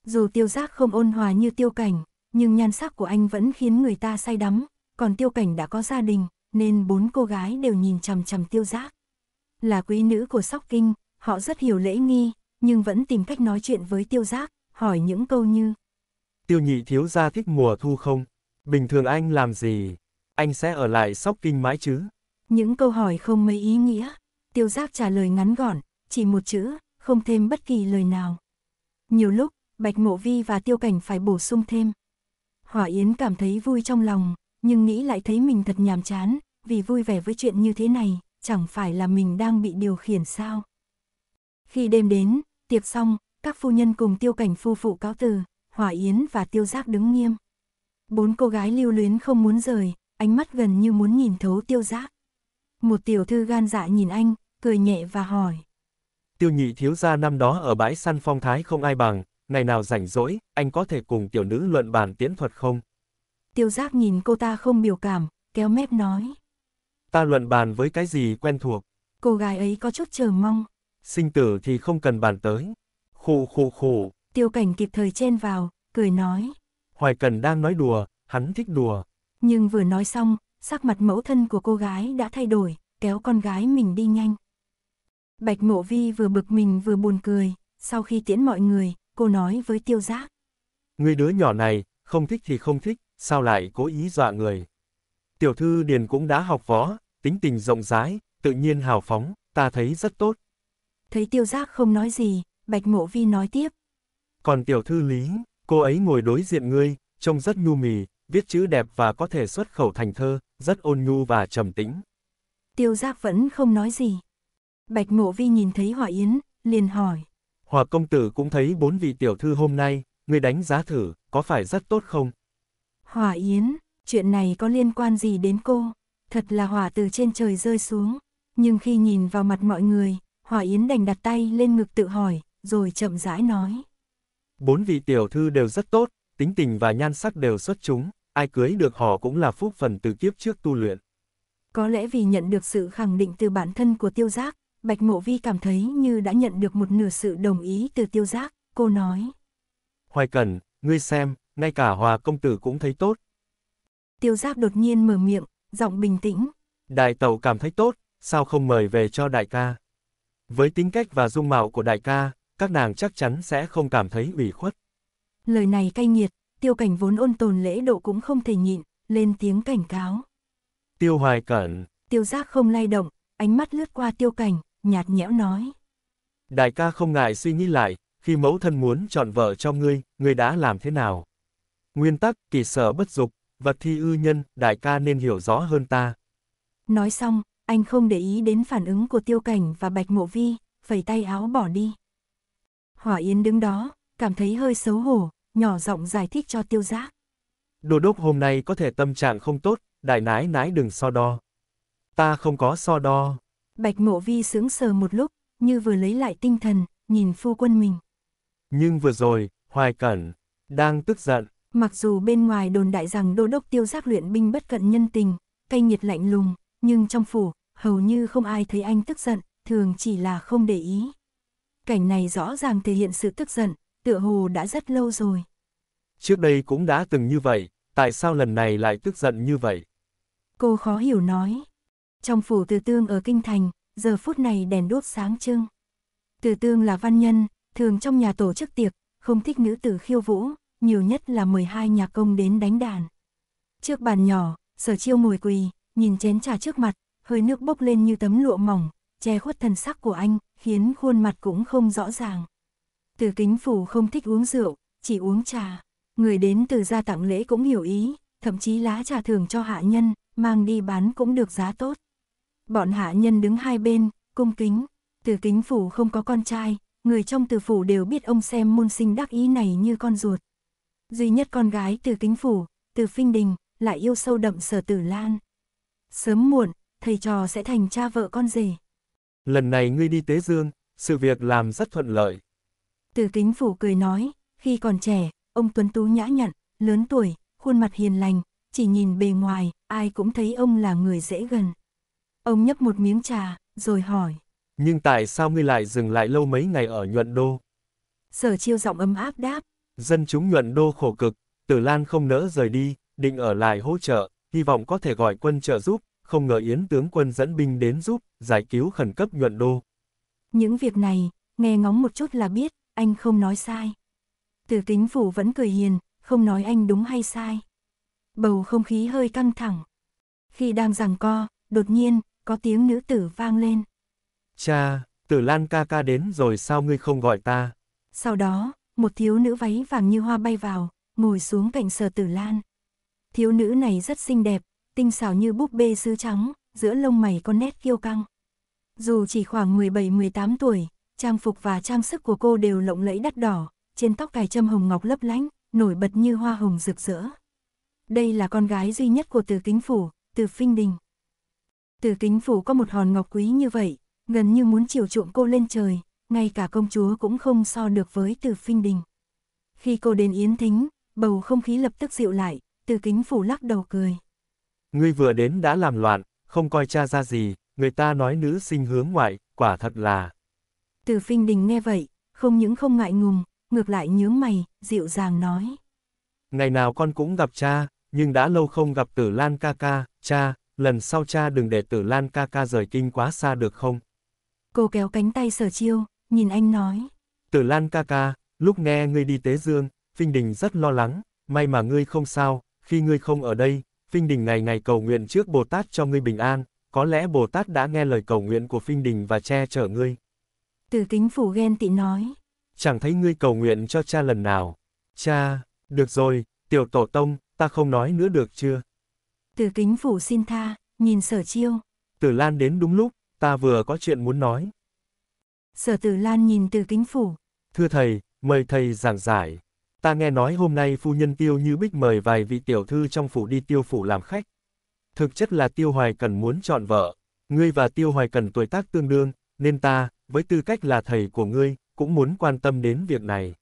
S1: Dù Tiêu Giác không ôn hòa như Tiêu Cảnh, nhưng nhan sắc của anh vẫn khiến người ta say đắm, còn Tiêu Cảnh đã có gia đình, nên bốn cô gái đều nhìn chằm chằm Tiêu Giác. Là quý nữ của Sóc Kinh, họ rất hiểu lễ nghi, nhưng vẫn tìm cách nói chuyện với Tiêu Giác, hỏi những câu như
S2: Tiêu nhị thiếu gia thích mùa thu không? Bình thường anh làm gì? anh sẽ ở lại sóc kinh mãi chứ?
S1: Những câu hỏi không mấy ý nghĩa, tiêu giác trả lời ngắn gọn, chỉ một chữ, không thêm bất kỳ lời nào. Nhiều lúc, Bạch Mộ Vi và Tiêu Cảnh phải bổ sung thêm. Hỏa Yến cảm thấy vui trong lòng, nhưng nghĩ lại thấy mình thật nhàm chán, vì vui vẻ với chuyện như thế này, chẳng phải là mình đang bị điều khiển sao. Khi đêm đến, tiệc xong, các phu nhân cùng Tiêu Cảnh phu phụ cáo từ, Hỏa Yến và Tiêu Giác đứng nghiêm. Bốn cô gái lưu luyến không muốn rời, ánh mắt gần như muốn nhìn thấu tiêu giác. Một tiểu thư gan dạ nhìn anh, cười nhẹ và hỏi.
S2: Tiêu nhị thiếu gia năm đó ở bãi săn phong thái không ai bằng, ngày nào rảnh rỗi, anh có thể cùng tiểu nữ luận bàn tiễn thuật không?
S1: Tiêu giác nhìn cô ta không biểu cảm, kéo mép nói.
S2: Ta luận bàn với cái gì quen thuộc?
S1: Cô gái ấy có chút chờ mong.
S2: Sinh tử thì không cần bàn tới. Khụ khụ khụ.
S1: Tiêu cảnh kịp thời chen vào, cười nói.
S2: Hoài Cần đang nói đùa, hắn thích đùa.
S1: Nhưng vừa nói xong, sắc mặt mẫu thân của cô gái đã thay đổi, kéo con gái mình đi nhanh. Bạch Mộ Vi vừa bực mình vừa buồn cười, sau khi tiễn mọi người, cô nói với Tiêu Giác.
S2: Người đứa nhỏ này, không thích thì không thích, sao lại cố ý dọa người. Tiểu thư Điền cũng đã học võ, tính tình rộng rãi, tự nhiên hào phóng, ta thấy rất tốt.
S1: Thấy Tiêu Giác không nói gì, Bạch Mộ Vi nói tiếp.
S2: Còn tiểu thư Lý, cô ấy ngồi đối diện ngươi, trông rất nhu mì, viết chữ đẹp và có thể xuất khẩu thành thơ, rất ôn nhu và trầm tĩnh.
S1: Tiêu giác vẫn không nói gì. Bạch mộ vi nhìn thấy Hòa Yến, liền hỏi.
S2: Hòa công tử cũng thấy bốn vị tiểu thư hôm nay, người đánh giá thử, có phải rất tốt không?
S1: Hòa Yến, chuyện này có liên quan gì đến cô? Thật là hỏa từ trên trời rơi xuống. Nhưng khi nhìn vào mặt mọi người, Hòa Yến đành đặt tay lên ngực tự hỏi, rồi chậm rãi nói.
S2: Bốn vị tiểu thư đều rất tốt, tính tình và nhan sắc đều xuất chúng, ai cưới được họ cũng là phúc phần từ kiếp trước tu luyện.
S1: Có lẽ vì nhận được sự khẳng định từ bản thân của tiêu giác, Bạch Mộ Vi cảm thấy như đã nhận được một nửa sự đồng ý từ tiêu giác, cô nói.
S2: Hoài Cần, ngươi xem, ngay cả Hòa Công Tử cũng thấy tốt.
S1: Tiêu giác đột nhiên mở miệng, giọng bình tĩnh.
S2: Đại tẩu cảm thấy tốt, sao không mời về cho đại ca? Với tính cách và dung mạo của đại ca, các nàng chắc chắn sẽ không cảm thấy ủy khuất.
S1: Lời này cay nghiệt, tiêu cảnh vốn ôn tồn lễ độ cũng không thể nhịn, lên tiếng cảnh cáo.
S2: Tiêu hoài cẩn.
S1: Tiêu giác không lay động, ánh mắt lướt qua tiêu cảnh, nhạt nhẽo nói.
S2: Đại ca không ngại suy nghĩ lại, khi mẫu thân muốn chọn vợ cho ngươi, ngươi đã làm thế nào? Nguyên tắc, kỳ sở bất dục, vật thi ư nhân, đại ca nên hiểu rõ hơn ta.
S1: Nói xong, anh không để ý đến phản ứng của tiêu cảnh và bạch mộ vi, phẩy tay áo bỏ đi. Hỏa Yến đứng đó, cảm thấy hơi xấu hổ, nhỏ giọng giải thích cho tiêu giác.
S2: Đồ đốc hôm nay có thể tâm trạng không tốt, đại nái nái đừng so đo. Ta không có so đo.
S1: Bạch mộ vi sướng sờ một lúc, như vừa lấy lại tinh thần, nhìn phu quân mình.
S2: Nhưng vừa rồi, hoài cẩn, đang tức giận.
S1: Mặc dù bên ngoài đồn đại rằng đô đốc tiêu giác luyện binh bất cận nhân tình, cay nhiệt lạnh lùng, nhưng trong phủ, hầu như không ai thấy anh tức giận, thường chỉ là không để ý. Cảnh này rõ ràng thể hiện sự tức giận, tựa hồ đã rất lâu rồi.
S2: Trước đây cũng đã từng như vậy, tại sao lần này lại tức giận như vậy?
S1: Cô khó hiểu nói. Trong phủ từ tương ở Kinh Thành, giờ phút này đèn đốt sáng trưng. Từ tương là văn nhân, thường trong nhà tổ chức tiệc, không thích nữ tử khiêu vũ, nhiều nhất là 12 nhà công đến đánh đàn. Trước bàn nhỏ, sở chiêu ngồi quỳ, nhìn chén trà trước mặt, hơi nước bốc lên như tấm lụa mỏng, che khuất thần sắc của anh, khiến khuôn mặt cũng không rõ ràng. Từ kính phủ không thích uống rượu, chỉ uống trà. Người đến từ gia tặng lễ cũng hiểu ý, thậm chí lá trà thường cho hạ nhân, mang đi bán cũng được giá tốt. Bọn hạ nhân đứng hai bên, cung kính. Từ kính phủ không có con trai, người trong từ phủ đều biết ông xem môn sinh đắc ý này như con ruột. Duy nhất con gái từ kính phủ, từ phinh đình, lại yêu sâu đậm sở tử lan. Sớm muộn, thầy trò sẽ thành cha vợ con rể.
S2: Lần này ngươi đi Tế Dương, sự việc làm rất thuận lợi,
S1: từ kính phủ cười nói, khi còn trẻ, ông Tuấn Tú nhã nhặn, lớn tuổi, khuôn mặt hiền lành, chỉ nhìn bề ngoài, ai cũng thấy ông là người dễ gần. Ông nhấp một miếng trà, rồi hỏi.
S2: Nhưng tại sao ngươi lại dừng lại lâu mấy ngày ở nhuận đô?
S1: Sở chiêu giọng ấm áp đáp.
S2: Dân chúng nhuận đô khổ cực, tử lan không nỡ rời đi, định ở lại hỗ trợ, hy vọng có thể gọi quân trợ giúp, không ngờ Yến tướng quân dẫn binh đến giúp, giải cứu khẩn cấp nhuận đô.
S1: Những việc này, nghe ngóng một chút là biết, anh không nói sai. Từ kính phủ vẫn cười hiền, không nói anh đúng hay sai. Bầu không khí hơi căng thẳng. Khi đang giằng co, đột nhiên, có tiếng nữ tử vang lên.
S2: Cha, tử lan ca ca đến rồi sao ngươi không gọi ta?
S1: Sau đó, một thiếu nữ váy vàng như hoa bay vào, ngồi xuống cạnh sở tử lan. Thiếu nữ này rất xinh đẹp, tinh xảo như búp bê sứ trắng, giữa lông mày có nét kiêu căng. Dù chỉ khoảng 17-18 tuổi, trang phục và trang sức của cô đều lộng lẫy đắt đỏ, trên tóc cài châm hồng ngọc lấp lánh, nổi bật như hoa hồng rực rỡ. Đây là con gái duy nhất của Từ Kính Phủ, Từ Phinh Đình. Từ Kính Phủ có một hòn ngọc quý như vậy, gần như muốn chiều chuộng cô lên trời, ngay cả công chúa cũng không so được với Từ Phinh Đình. Khi cô đến Yến Thính, bầu không khí lập tức dịu lại, Từ Kính Phủ lắc đầu cười.
S2: Ngươi vừa đến đã làm loạn, không coi cha ra gì, người ta nói nữ sinh hướng ngoại, quả thật là...
S1: Từ Phinh Đình nghe vậy, không những không ngại ngùng, ngược lại nhướng mày, dịu dàng nói.
S2: Ngày nào con cũng gặp cha, nhưng đã lâu không gặp Tử Lan ca ca, cha, lần sau cha đừng để Tử Lan ca ca rời kinh quá xa được không?
S1: Cô kéo cánh tay sở chiêu, nhìn anh nói.
S2: Tử Lan ca ca, lúc nghe ngươi đi tế dương, Phinh Đình rất lo lắng, may mà ngươi không sao, khi ngươi không ở đây, Phinh Đình ngày ngày cầu nguyện trước Bồ Tát cho ngươi bình an, có lẽ Bồ Tát đã nghe lời cầu nguyện của Phinh Đình và che chở ngươi.
S1: Từ tính phủ ghen tị nói.
S2: Chẳng thấy ngươi cầu nguyện cho cha lần nào. Cha, được rồi, tiểu tổ tông, ta không nói nữa được chưa?
S1: Từ kính phủ xin tha, nhìn sở chiêu.
S2: Tử Lan đến đúng lúc, ta vừa có chuyện muốn nói.
S1: Sở tử Lan nhìn từ kính phủ.
S2: Thưa thầy, mời thầy giảng giải. Ta nghe nói hôm nay phu nhân tiêu như bích mời vài vị tiểu thư trong phủ đi tiêu phủ làm khách. Thực chất là tiêu hoài cần muốn chọn vợ. Ngươi và tiêu hoài cần tuổi tác tương đương, nên ta, với tư cách là thầy của ngươi, cũng muốn quan tâm đến việc này.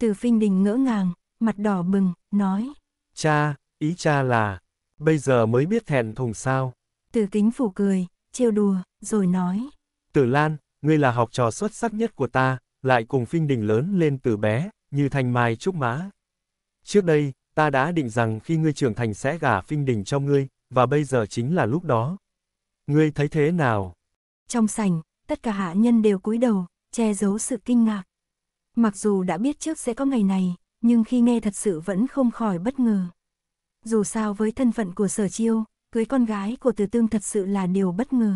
S1: Từ Phinh Đình ngỡ ngàng, mặt đỏ bừng, nói.
S2: Cha, ý cha là, bây giờ mới biết thẹn thùng sao.
S1: Từ Kính Phủ cười, trêu đùa, rồi nói.
S2: Tử Lan, ngươi là học trò xuất sắc nhất của ta, lại cùng Phinh Đình lớn lên từ bé, như thành mai trúc mã. Trước đây, ta đã định rằng khi ngươi trưởng thành sẽ gả Phinh Đình cho ngươi, và bây giờ chính là lúc đó. Ngươi thấy thế nào?
S1: Trong sảnh, tất cả hạ nhân đều cúi đầu, che giấu sự kinh ngạc. Mặc dù đã biết trước sẽ có ngày này, nhưng khi nghe thật sự vẫn không khỏi bất ngờ. Dù sao với thân phận của sở chiêu, cưới con gái của từ tương thật sự là điều bất ngờ.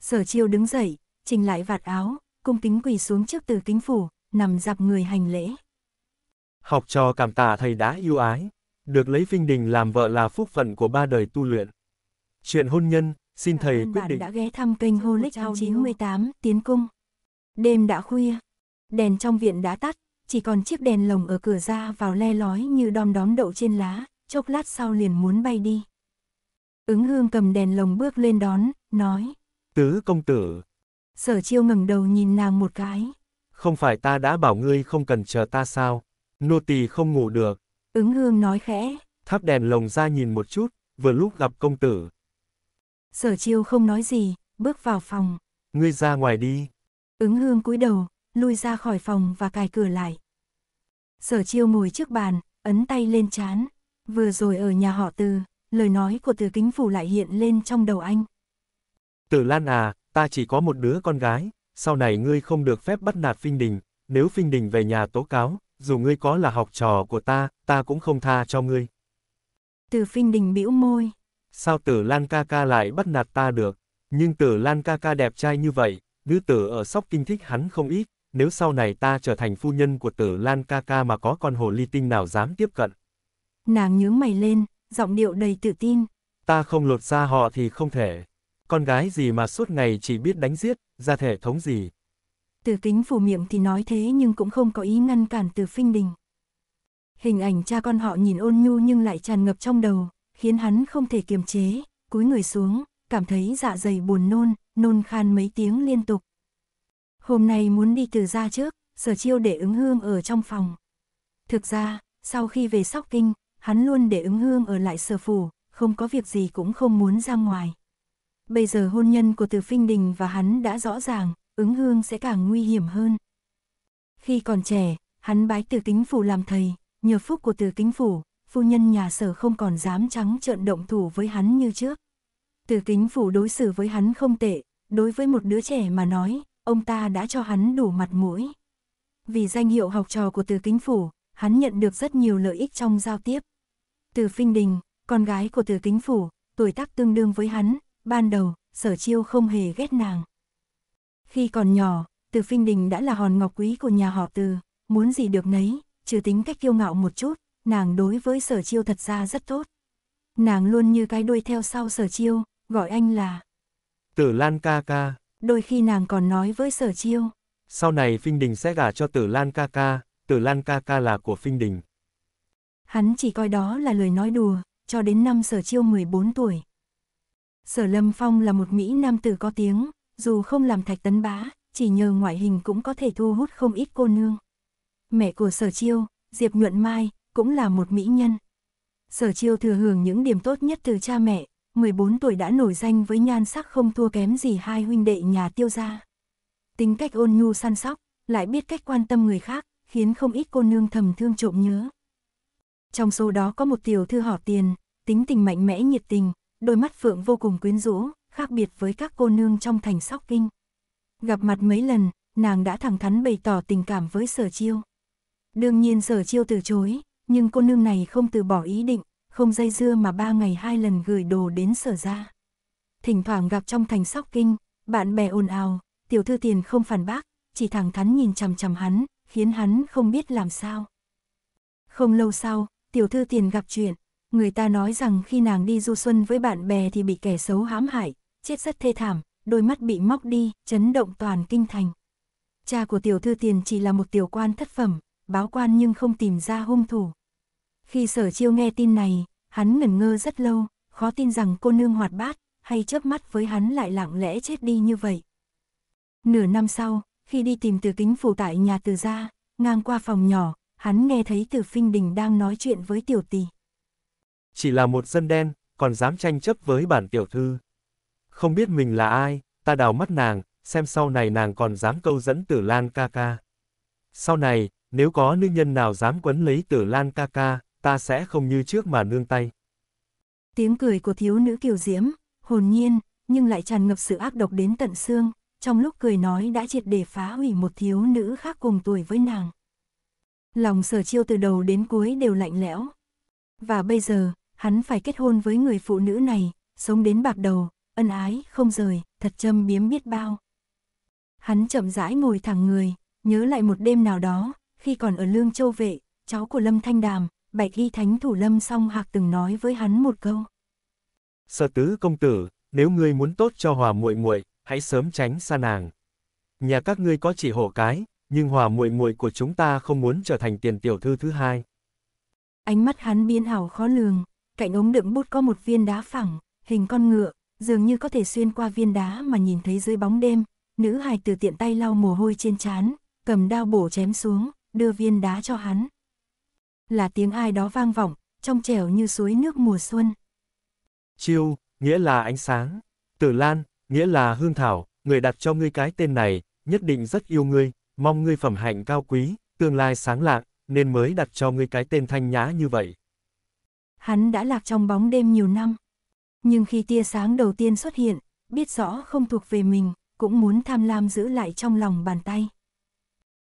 S1: Sở chiêu đứng dậy, trình lại vạt áo, cung kính quỳ xuống trước từ kính phủ, nằm dạp người hành lễ.
S2: Học trò cảm tạ thầy đã yêu ái, được lấy Vinh Đình làm vợ là phúc phận của ba đời tu luyện. Chuyện hôn nhân, Xin thầy quyết định. Bạn đã
S1: ghé thăm kênh Holic 98 Tiến Cung. Đêm đã khuya, đèn trong viện đã tắt, chỉ còn chiếc đèn lồng ở cửa ra vào le lói như đom đóm đậu trên lá, chốc lát sau liền muốn bay đi. Ứng hương cầm đèn lồng bước lên đón, nói.
S2: Tứ công tử.
S1: Sở chiêu ngẩng đầu nhìn nàng một cái.
S2: Không phải ta đã bảo ngươi không cần chờ ta sao? Nô tỳ không ngủ được.
S1: Ứng hương nói khẽ.
S2: Thắp đèn lồng ra nhìn một chút, vừa lúc gặp công tử.
S1: Sở chiêu không nói gì, bước vào phòng.
S2: Ngươi ra ngoài đi.
S1: Ứng hương cúi đầu, lui ra khỏi phòng và cài cửa lại. Sở chiêu ngồi trước bàn, ấn tay lên chán. Vừa rồi ở nhà họ từ, lời nói của từ kính phủ lại hiện lên trong đầu anh.
S2: Tử Lan à, ta chỉ có một đứa con gái, sau này ngươi không được phép bắt nạt Phinh Đình, nếu Phinh Đình về nhà tố cáo, dù ngươi có là học trò của ta, ta cũng không tha cho ngươi.
S1: Từ Phinh Đình bĩu môi,
S2: sao tử Lan ca ca lại bắt nạt ta được, nhưng tử Lan ca ca đẹp trai như vậy, nữ tử ở sóc kinh thích hắn không ít, nếu sau này ta trở thành phu nhân của tử Lan ca ca mà có con hồ ly tinh nào dám tiếp cận.
S1: Nàng nhướng mày lên, giọng điệu đầy tự tin.
S2: Ta không lột ra họ thì không thể. Con gái gì mà suốt ngày chỉ biết đánh giết, ra thể thống gì.
S1: Từ kính phủ miệng thì nói thế nhưng cũng không có ý ngăn cản từ phinh đình. Hình ảnh cha con họ nhìn ôn nhu nhưng lại tràn ngập trong đầu, khiến hắn không thể kiềm chế, cúi người xuống, cảm thấy dạ dày buồn nôn, nôn khan mấy tiếng liên tục. Hôm nay muốn đi từ ra trước, sở chiêu để ứng hương ở trong phòng. Thực ra, sau khi về sóc kinh, hắn luôn để ứng hương ở lại sở phủ, không có việc gì cũng không muốn ra ngoài. Bây giờ hôn nhân của Từ Phinh Đình và hắn đã rõ ràng, ứng hương sẽ càng nguy hiểm hơn. Khi còn trẻ, hắn bái Từ Kính Phủ làm thầy, nhờ phúc của Từ Kính Phủ, phu nhân nhà sở không còn dám trắng trợn động thủ với hắn như trước. Từ kính phủ đối xử với hắn không tệ, đối với một đứa trẻ mà nói, ông ta đã cho hắn đủ mặt mũi. Vì danh hiệu học trò của từ kính phủ, hắn nhận được rất nhiều lợi ích trong giao tiếp. Từ Phinh Đình, con gái của từ kính phủ, tuổi tác tương đương với hắn, ban đầu, sở chiêu không hề ghét nàng. Khi còn nhỏ, từ Phinh Đình đã là hòn ngọc quý của nhà họ từ, muốn gì được nấy, trừ tính cách kiêu ngạo một chút, nàng đối với sở chiêu thật ra rất tốt. Nàng luôn như cái đuôi theo sau sở chiêu, gọi anh là
S2: Tử Lan ca ca.
S1: Đôi khi nàng còn nói với sở chiêu.
S2: Sau này Phinh Đình sẽ gả cho Tử Lan ca ca, Tử Lan ca ca là của Phinh Đình.
S1: Hắn chỉ coi đó là lời nói đùa, cho đến năm sở chiêu 14 tuổi. Sở Lâm Phong là một Mỹ nam tử có tiếng, dù không làm thạch tấn bá, chỉ nhờ ngoại hình cũng có thể thu hút không ít cô nương. Mẹ của sở chiêu, Diệp Nhuận Mai, cũng là một mỹ nhân. Sở chiêu thừa hưởng những điểm tốt nhất từ cha mẹ, 14 tuổi đã nổi danh với nhan sắc không thua kém gì hai huynh đệ nhà tiêu gia. Tính cách ôn nhu săn sóc, lại biết cách quan tâm người khác, khiến không ít cô nương thầm thương trộm nhớ. Trong số đó có một tiểu thư họ tiền, tính tình mạnh mẽ nhiệt tình, đôi mắt phượng vô cùng quyến rũ, khác biệt với các cô nương trong thành sóc kinh. Gặp mặt mấy lần, nàng đã thẳng thắn bày tỏ tình cảm với sở chiêu. Đương nhiên sở chiêu từ chối, nhưng cô nương này không từ bỏ ý định, không dây dưa mà ba ngày hai lần gửi đồ đến sở ra. Thỉnh thoảng gặp trong thành sóc kinh, bạn bè ồn ào, tiểu thư tiền không phản bác, chỉ thẳng thắn nhìn chằm chằm hắn, khiến hắn không biết làm sao. Không lâu sau, tiểu thư tiền gặp chuyện, người ta nói rằng khi nàng đi du xuân với bạn bè thì bị kẻ xấu hãm hại, chết rất thê thảm, đôi mắt bị móc đi, chấn động toàn kinh thành. Cha của tiểu thư tiền chỉ là một tiểu quan thất phẩm, báo quan nhưng không tìm ra hung thủ, khi sở chiêu nghe tin này, hắn ngẩn ngơ rất lâu, khó tin rằng cô nương hoạt bát, hay chớp mắt với hắn lại lặng lẽ chết đi như vậy. Nửa năm sau, khi đi tìm từ kính phủ tại nhà từ gia, ngang qua phòng nhỏ, hắn nghe thấy từ phinh đình đang nói chuyện với tiểu tỷ. Chỉ
S2: là một dân đen, còn dám tranh chấp với bản tiểu thư. Không biết mình là ai, ta đào mắt nàng, xem sau này nàng còn dám câu dẫn tử lan ca ca. Sau này, nếu có nữ nhân nào dám quấn lấy tử lan ca ca, ta sẽ không như trước mà nương tay.
S1: Tiếng cười của thiếu nữ kiều diễm, hồn nhiên, nhưng lại tràn ngập sự ác độc đến tận xương, trong lúc cười nói đã triệt để phá hủy một thiếu nữ khác cùng tuổi với nàng. Lòng sở chiêu từ đầu đến cuối đều lạnh lẽo. Và bây giờ, hắn phải kết hôn với người phụ nữ này, sống đến bạc đầu, ân ái, không rời, thật châm biếm biết bao. Hắn chậm rãi ngồi thẳng người, nhớ lại một đêm nào đó, khi còn ở Lương Châu Vệ, cháu của Lâm Thanh Đàm, bạch y thánh thủ lâm song hạc từng nói với hắn một câu.
S2: Sở tứ công tử, nếu ngươi muốn tốt cho hòa muội muội, hãy sớm tránh xa nàng. Nhà các ngươi có chỉ hộ cái, nhưng hòa muội muội của chúng ta không muốn trở thành tiền tiểu thư thứ hai.
S1: Ánh mắt hắn biến hảo khó lường, cạnh ống đựng bút có một viên đá phẳng, hình con ngựa, dường như có thể xuyên qua viên đá mà nhìn thấy dưới bóng đêm, nữ hài từ tiện tay lau mồ hôi trên trán, cầm đao bổ chém xuống, đưa viên đá cho hắn là tiếng ai đó vang vọng, trong trẻo như suối nước mùa xuân.
S2: Chiêu, nghĩa là ánh sáng. Tử Lan, nghĩa là hương thảo, người đặt cho ngươi cái tên này, nhất định rất yêu ngươi, mong ngươi phẩm hạnh cao quý, tương lai sáng lạng, nên mới đặt cho ngươi cái tên thanh nhã như vậy.
S1: Hắn đã lạc trong bóng đêm nhiều năm. Nhưng khi tia sáng đầu tiên xuất hiện, biết rõ không thuộc về mình, cũng muốn tham lam giữ lại trong lòng bàn tay.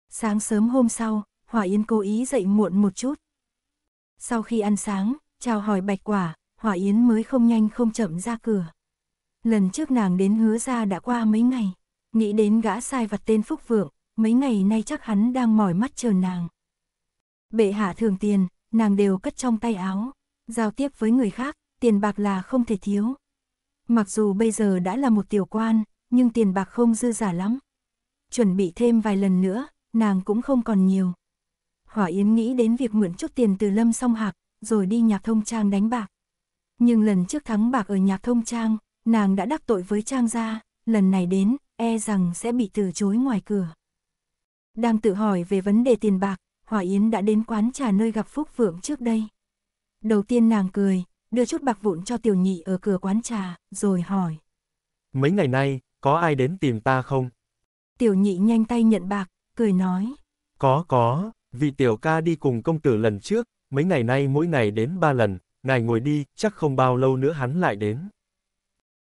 S1: Sáng sớm hôm sau, Hòa Yên cố ý dậy muộn một chút, sau khi ăn sáng, chào hỏi bạch quả, hỏa yến mới không nhanh không chậm ra cửa. Lần trước nàng đến hứa ra đã qua mấy ngày, nghĩ đến gã sai vặt tên Phúc Vượng, mấy ngày nay chắc hắn đang mỏi mắt chờ nàng. Bệ hạ thường tiền, nàng đều cất trong tay áo, giao tiếp với người khác, tiền bạc là không thể thiếu. Mặc dù bây giờ đã là một tiểu quan, nhưng tiền bạc không dư giả lắm. Chuẩn bị thêm vài lần nữa, nàng cũng không còn nhiều. Hỏa Yến nghĩ đến việc mượn chút tiền từ Lâm Song Hạc, rồi đi Nhạc Thông Trang đánh bạc. Nhưng lần trước thắng bạc ở Nhạc Thông Trang, nàng đã đắc tội với Trang gia, lần này đến, e rằng sẽ bị từ chối ngoài cửa. Đang tự hỏi về vấn đề tiền bạc, Hỏa Yến đã đến quán trà nơi gặp Phúc Phượng trước đây. Đầu tiên nàng cười, đưa chút bạc vụn cho tiểu nhị ở cửa quán trà, rồi hỏi.
S2: Mấy ngày nay, có ai đến tìm ta không?
S1: Tiểu nhị nhanh tay nhận bạc, cười nói.
S2: Có có, vì tiểu ca đi cùng công tử lần trước, mấy ngày nay mỗi ngày đến ba lần, ngài ngồi đi, chắc không bao lâu nữa hắn lại đến.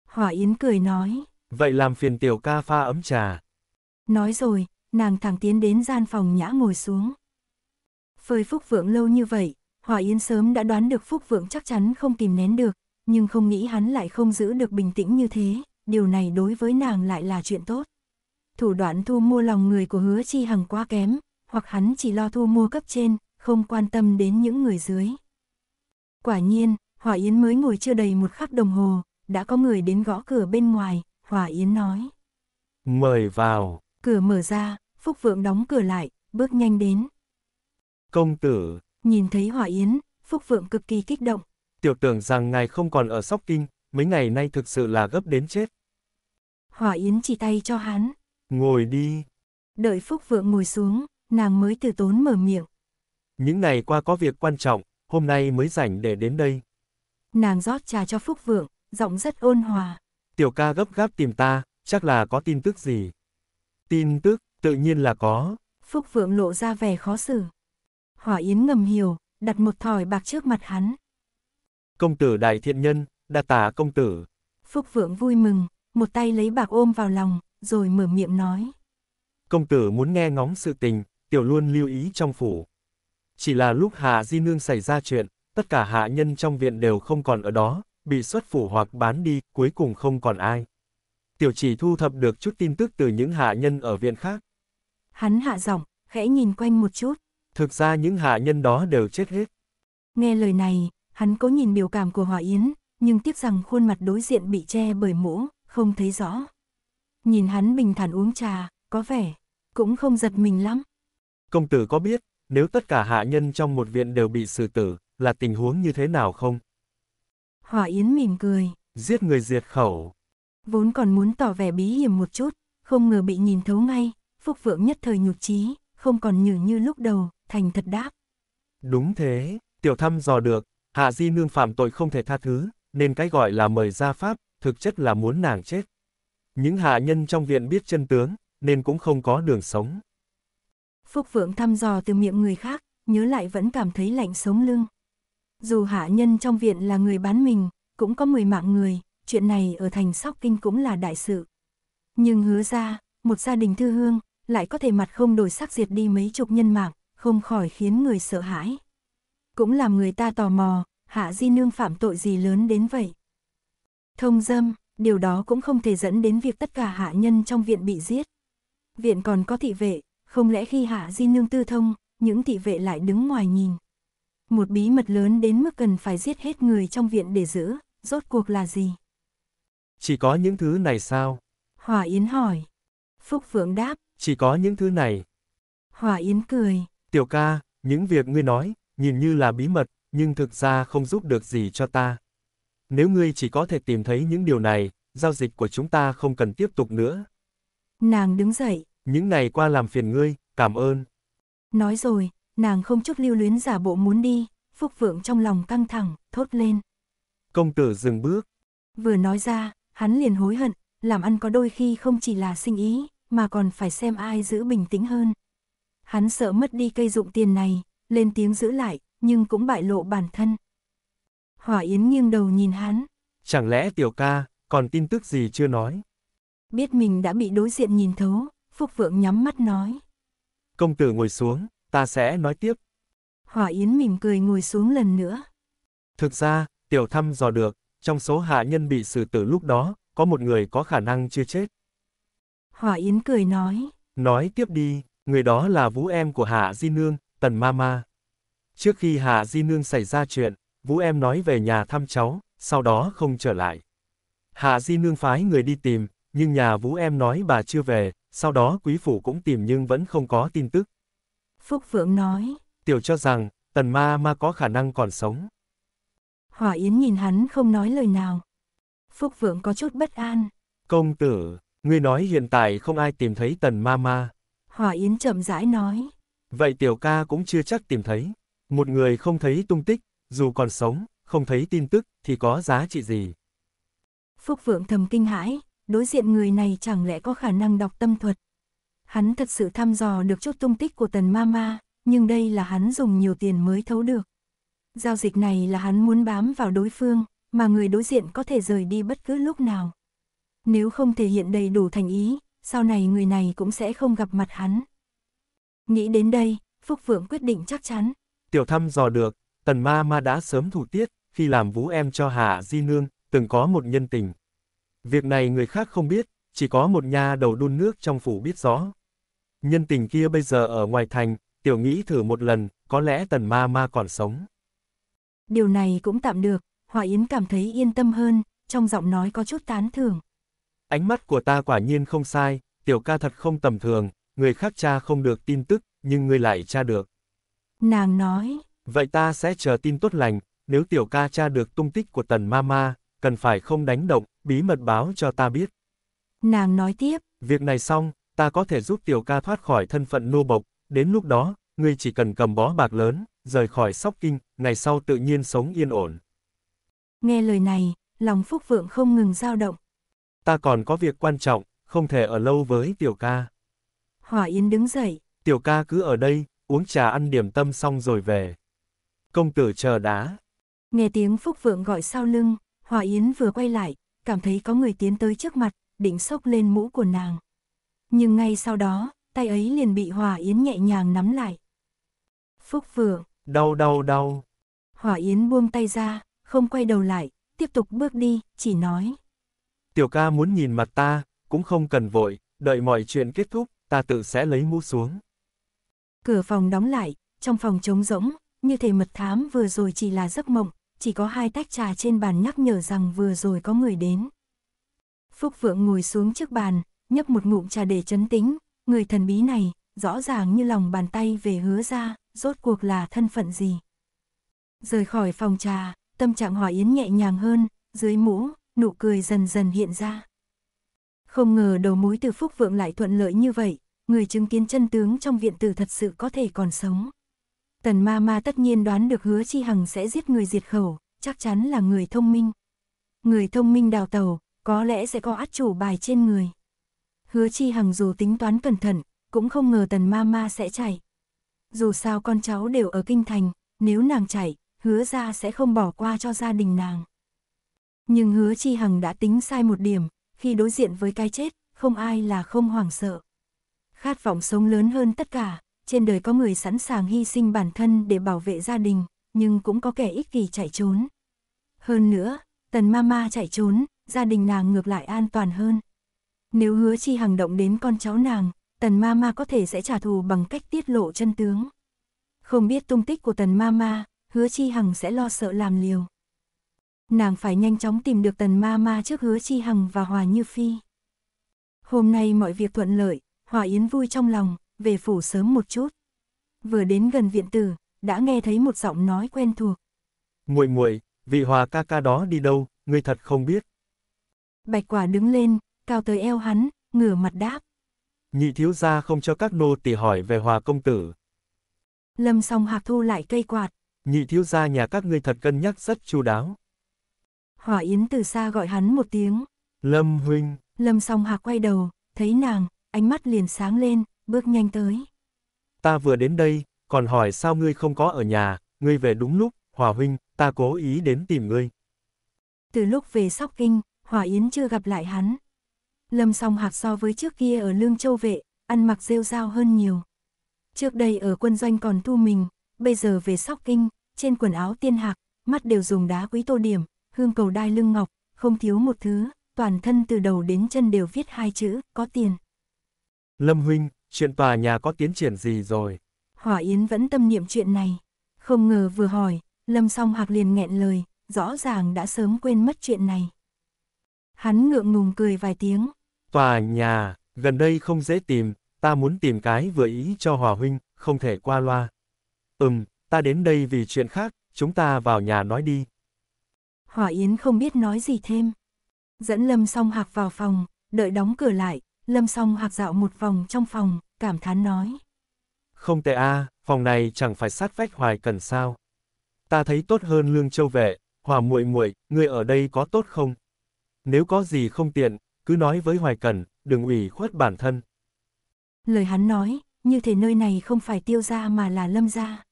S1: Hỏa Yến cười nói.
S2: Vậy làm phiền tiểu ca pha ấm trà.
S1: Nói rồi, nàng thẳng tiến đến gian phòng nhã ngồi xuống. Phơi Phúc Vượng lâu như vậy, Hỏa Yến sớm đã đoán được Phúc Vượng chắc chắn không tìm nén được, nhưng không nghĩ hắn lại không giữ được bình tĩnh như thế, điều này đối với nàng lại là chuyện tốt. Thủ đoạn thu mua lòng người của hứa chi hằng quá kém, hoặc hắn chỉ lo thu mua cấp trên, không quan tâm đến những người dưới. Quả nhiên, hỏa Yến mới ngồi chưa đầy một khắc đồng hồ, đã có người đến gõ cửa bên ngoài, hỏa Yến nói.
S2: Mời vào.
S1: Cửa mở ra, Phúc Vượng đóng cửa lại, bước nhanh đến.
S2: Công tử.
S1: Nhìn thấy hỏa Yến, Phúc Vượng cực kỳ kích động.
S2: Tiểu tưởng rằng ngài không còn ở Sóc Kinh, mấy ngày nay thực sự là gấp đến chết.
S1: hỏa Yến chỉ tay cho hắn.
S2: Ngồi đi.
S1: Đợi Phúc Vượng ngồi xuống, nàng mới từ tốn mở miệng.
S2: Những ngày qua có việc quan trọng, hôm nay mới rảnh để đến đây.
S1: Nàng rót trà cho Phúc Vượng, giọng rất ôn hòa.
S2: Tiểu ca gấp gáp tìm ta, chắc là có tin tức gì. Tin tức, tự nhiên là có.
S1: Phúc Vượng lộ ra vẻ khó xử. Hỏa Yến ngầm hiểu, đặt một thỏi bạc trước mặt hắn.
S2: Công tử đại thiện nhân, đa tả công tử.
S1: Phúc Vượng vui mừng, một tay lấy bạc ôm vào lòng, rồi mở miệng nói.
S2: Công tử muốn nghe ngóng sự tình, tiểu luôn lưu ý trong phủ. Chỉ là lúc Hạ Di Nương xảy ra chuyện, tất cả hạ nhân trong viện đều không còn ở đó, bị xuất phủ hoặc bán đi, cuối cùng không còn ai. Tiểu chỉ thu thập được chút tin tức từ những hạ nhân ở viện khác.
S1: Hắn hạ giọng, khẽ nhìn quanh một chút.
S2: Thực ra những hạ nhân đó đều chết hết.
S1: Nghe lời này, hắn cố nhìn biểu cảm của Hòa Yến, nhưng tiếc rằng khuôn mặt đối diện bị che bởi mũ, không thấy rõ. Nhìn hắn bình thản uống trà, có vẻ, cũng không giật mình lắm.
S2: Công tử có biết, nếu tất cả hạ nhân trong một viện đều bị xử tử, là tình huống như thế nào không?
S1: Hỏa Yến mỉm cười.
S2: Giết người diệt khẩu.
S1: Vốn còn muốn tỏ vẻ bí hiểm một chút, không ngờ bị nhìn thấu ngay, Phúc Vượng nhất thời nhục trí, không còn nhử như lúc đầu, thành thật đáp.
S2: Đúng thế, tiểu thăm dò được, Hạ Di Nương phạm tội không thể tha thứ, nên cái gọi là mời ra pháp, thực chất là muốn nàng chết. Những hạ nhân trong viện biết chân tướng, nên cũng không có đường sống.
S1: Phúc Vượng thăm dò từ miệng người khác, nhớ lại vẫn cảm thấy lạnh sống lưng. Dù hạ nhân trong viện là người bán mình, cũng có 10 mạng người, chuyện này ở thành Sóc Kinh cũng là đại sự. Nhưng hứa ra, một gia đình thư hương, lại có thể mặt không đổi sắc diệt đi mấy chục nhân mạng, không khỏi khiến người sợ hãi. Cũng làm người ta tò mò, hạ di nương phạm tội gì lớn đến vậy. Thông dâm, điều đó cũng không thể dẫn đến việc tất cả hạ nhân trong viện bị giết. Viện còn có thị vệ, không lẽ khi Hạ Di Nương tư thông, những thị vệ lại đứng ngoài nhìn. Một bí mật lớn đến mức cần phải giết hết người trong viện để giữ, rốt cuộc là gì?
S2: Chỉ có những thứ này sao?
S1: Hòa Yến hỏi. Phúc Phượng đáp.
S2: Chỉ có những thứ này.
S1: Hòa Yến cười.
S2: Tiểu ca, những việc ngươi nói, nhìn như là bí mật, nhưng thực ra không giúp được gì cho ta. Nếu ngươi chỉ có thể tìm thấy những điều này, giao dịch của chúng ta không cần tiếp tục nữa.
S1: Nàng đứng dậy,
S2: những ngày qua làm phiền ngươi, cảm ơn.
S1: Nói rồi, nàng không chút lưu luyến giả bộ muốn đi, Phúc Vượng trong lòng căng thẳng, thốt lên.
S2: Công tử dừng bước.
S1: Vừa nói ra, hắn liền hối hận, làm ăn có đôi khi không chỉ là sinh ý, mà còn phải xem ai giữ bình tĩnh hơn. Hắn sợ mất đi cây dụng tiền này, lên tiếng giữ lại, nhưng cũng bại lộ bản thân. Hỏa Yến nghiêng đầu nhìn hắn.
S2: Chẳng lẽ tiểu ca, còn tin tức gì chưa nói?
S1: Biết mình đã bị đối diện nhìn thấu, Phúc Vượng nhắm mắt nói.
S2: Công tử ngồi xuống, ta sẽ nói tiếp.
S1: Hỏa Yến mỉm cười ngồi xuống lần nữa.
S2: Thực ra, tiểu thăm dò được, trong số hạ nhân bị xử tử lúc đó, có một người có khả năng chưa chết.
S1: Hỏa Yến cười nói.
S2: Nói tiếp đi, người đó là vũ em của Hạ Di Nương, Tần Mama. Trước khi Hạ Di Nương xảy ra chuyện, vũ em nói về nhà thăm cháu, sau đó không trở lại. Hạ Di Nương phái người đi tìm, nhưng nhà vũ em nói bà chưa về, sau đó quý phủ cũng tìm nhưng vẫn không có tin tức.
S1: Phúc Phượng nói,
S2: tiểu cho rằng, tần ma ma có khả năng còn sống.
S1: Hỏa Yến nhìn hắn không nói lời nào. Phúc Phượng có chút bất an.
S2: Công tử, ngươi nói hiện tại không ai tìm thấy tần ma ma.
S1: Hỏa Yến chậm rãi nói.
S2: Vậy tiểu ca cũng chưa chắc tìm thấy. Một người không thấy tung tích, dù còn sống, không thấy tin tức, thì có giá trị gì.
S1: Phúc Phượng thầm kinh hãi, đối diện người này chẳng lẽ có khả năng đọc tâm thuật. Hắn thật sự thăm dò được chút tung tích của tần ma ma nhưng đây là hắn dùng nhiều tiền mới thấu được. Giao dịch này là hắn muốn bám vào đối phương, mà người đối diện có thể rời đi bất cứ lúc nào. Nếu không thể hiện đầy đủ thành ý, sau này người này cũng sẽ không gặp mặt hắn. Nghĩ đến đây, Phúc Vượng quyết định chắc chắn.
S2: Tiểu thăm dò được, tần ma ma đã sớm thủ tiết, khi làm vũ em cho Hạ Di Nương, từng có một nhân tình. Việc này người khác không biết, chỉ có một nha đầu đun nước trong phủ biết rõ. Nhân tình kia bây giờ ở ngoài thành, tiểu nghĩ thử một lần, có lẽ tần ma ma còn sống.
S1: Điều này cũng tạm được, Hòa Yến cảm thấy yên tâm hơn, trong giọng nói có chút tán thưởng.
S2: Ánh mắt của ta quả nhiên không sai, tiểu ca thật không tầm thường, người khác cha không được tin tức, nhưng người lại tra được.
S1: Nàng nói.
S2: Vậy ta sẽ chờ tin tốt lành, nếu tiểu ca tra được tung tích của tần ma ma, cần phải không đánh động, bí mật báo cho ta biết.
S1: Nàng nói tiếp.
S2: Việc này xong, ta có thể giúp tiểu ca thoát khỏi thân phận nô bộc, đến lúc đó, ngươi chỉ cần cầm bó bạc lớn, rời khỏi sóc kinh, ngày sau tự nhiên sống yên ổn.
S1: Nghe lời này, lòng Phúc Vượng không ngừng dao động.
S2: Ta còn có việc quan trọng, không thể ở lâu với tiểu ca.
S1: Hỏa yên đứng dậy.
S2: Tiểu ca cứ ở đây, uống trà ăn điểm tâm xong rồi về. Công tử chờ đá.
S1: Nghe tiếng Phúc Vượng gọi sau lưng, Hòa Yến vừa quay lại, cảm thấy có người tiến tới trước mặt, định sốc lên mũ của nàng. Nhưng ngay sau đó, tay ấy liền bị Hòa Yến nhẹ nhàng nắm lại. Phúc Vượng.
S2: Đau đau đau.
S1: Hòa Yến buông tay ra, không quay đầu lại, tiếp tục bước đi, chỉ nói.
S2: Tiểu ca muốn nhìn mặt ta, cũng không cần vội, đợi mọi chuyện kết thúc, ta tự sẽ lấy mũ xuống.
S1: Cửa phòng đóng lại, trong phòng trống rỗng, như thể mật thám vừa rồi chỉ là giấc mộng, chỉ có hai tách trà trên bàn nhắc nhở rằng vừa rồi có người đến. Phúc Vượng ngồi xuống trước bàn, nhấp một ngụm trà để chấn tĩnh, người thần bí này, rõ ràng như lòng bàn tay về hứa ra, rốt cuộc là thân phận gì. Rời khỏi phòng trà, tâm trạng Hòa Yến nhẹ nhàng hơn, dưới mũ, nụ cười dần dần hiện ra. Không ngờ đầu mối từ Phúc Vượng lại thuận lợi như vậy, người chứng kiến chân tướng trong viện tử thật sự có thể còn sống. Tần ma ma tất nhiên đoán được hứa chi hằng sẽ giết người diệt khẩu, chắc chắn là người thông minh. Người thông minh đào tàu, có lẽ sẽ có át chủ bài trên người. Hứa chi hằng dù tính toán cẩn thận, cũng không ngờ tần ma ma sẽ chạy. Dù sao con cháu đều ở kinh thành, nếu nàng chạy, hứa ra sẽ không bỏ qua cho gia đình nàng. Nhưng hứa chi hằng đã tính sai một điểm, khi đối diện với cái chết, không ai là không hoảng sợ. Khát vọng sống lớn hơn tất cả, trên đời có người sẵn sàng hy sinh bản thân để bảo vệ gia đình, nhưng cũng có kẻ ích kỷ chạy trốn. Hơn nữa, tần mama chạy trốn, gia đình nàng ngược lại an toàn hơn. Nếu hứa chi hành động đến con cháu nàng, tần mama có thể sẽ trả thù bằng cách tiết lộ chân tướng. Không biết tung tích của tần mama, hứa chi hằng sẽ lo sợ làm liều. Nàng phải nhanh chóng tìm được tần ma ma trước hứa chi hằng và hòa như phi. Hôm nay mọi việc thuận lợi, hòa yến vui trong lòng, về phủ sớm một chút. Vừa đến gần viện tử, đã nghe thấy một giọng nói quen thuộc.
S2: Muội muội, vị hòa ca ca đó đi đâu, ngươi thật không biết.
S1: Bạch quả đứng lên, cao tới eo hắn, ngửa mặt đáp.
S2: Nhị thiếu gia không cho các nô tỳ hỏi về hòa công tử.
S1: Lâm song hạc thu lại cây quạt.
S2: Nhị thiếu gia nhà các ngươi thật cân nhắc rất chu đáo.
S1: Hỏa Yến từ xa gọi hắn một tiếng.
S2: Lâm huynh.
S1: Lâm song hạc quay đầu, thấy nàng, ánh mắt liền sáng lên, bước nhanh tới.
S2: Ta vừa đến đây, còn hỏi sao ngươi không có ở nhà, ngươi về đúng lúc, Hòa Huynh, ta cố ý đến tìm ngươi.
S1: Từ lúc về Sóc Kinh, Hòa Yến chưa gặp lại hắn. Lâm song hạc so với trước kia ở Lương Châu Vệ, ăn mặc rêu rao hơn nhiều. Trước đây ở quân doanh còn thu mình, bây giờ về Sóc Kinh, trên quần áo tiên hạc, mắt đều dùng đá quý tô điểm, hương cầu đai lưng ngọc, không thiếu một thứ, toàn thân từ đầu đến chân đều viết hai chữ, có tiền.
S2: Lâm Huynh, chuyện tòa nhà có tiến triển gì rồi?
S1: Hỏa Yến vẫn tâm niệm chuyện này. Không ngờ vừa hỏi, Lâm Song Hạc liền nghẹn lời, rõ ràng đã sớm quên mất chuyện này. Hắn ngượng ngùng cười vài tiếng.
S2: Tòa nhà, gần đây không dễ tìm, ta muốn tìm cái vừa ý cho Hòa Huynh, không thể qua loa. Ừm, ta đến đây vì chuyện khác, chúng ta vào nhà nói đi.
S1: Hỏa Yến không biết nói gì thêm. Dẫn Lâm Song Hạc vào phòng, đợi đóng cửa lại, Lâm song hạc dạo một vòng trong phòng, cảm thán nói.
S2: Không tệ a, à, phòng này chẳng phải sát vách hoài cần sao. Ta thấy tốt hơn lương châu vệ, hòa muội muội, người ở đây có tốt không? Nếu có gì không tiện, cứ nói với hoài cần, đừng ủy khuất bản thân.
S1: Lời hắn nói, như thể nơi này không phải tiêu gia mà là lâm gia.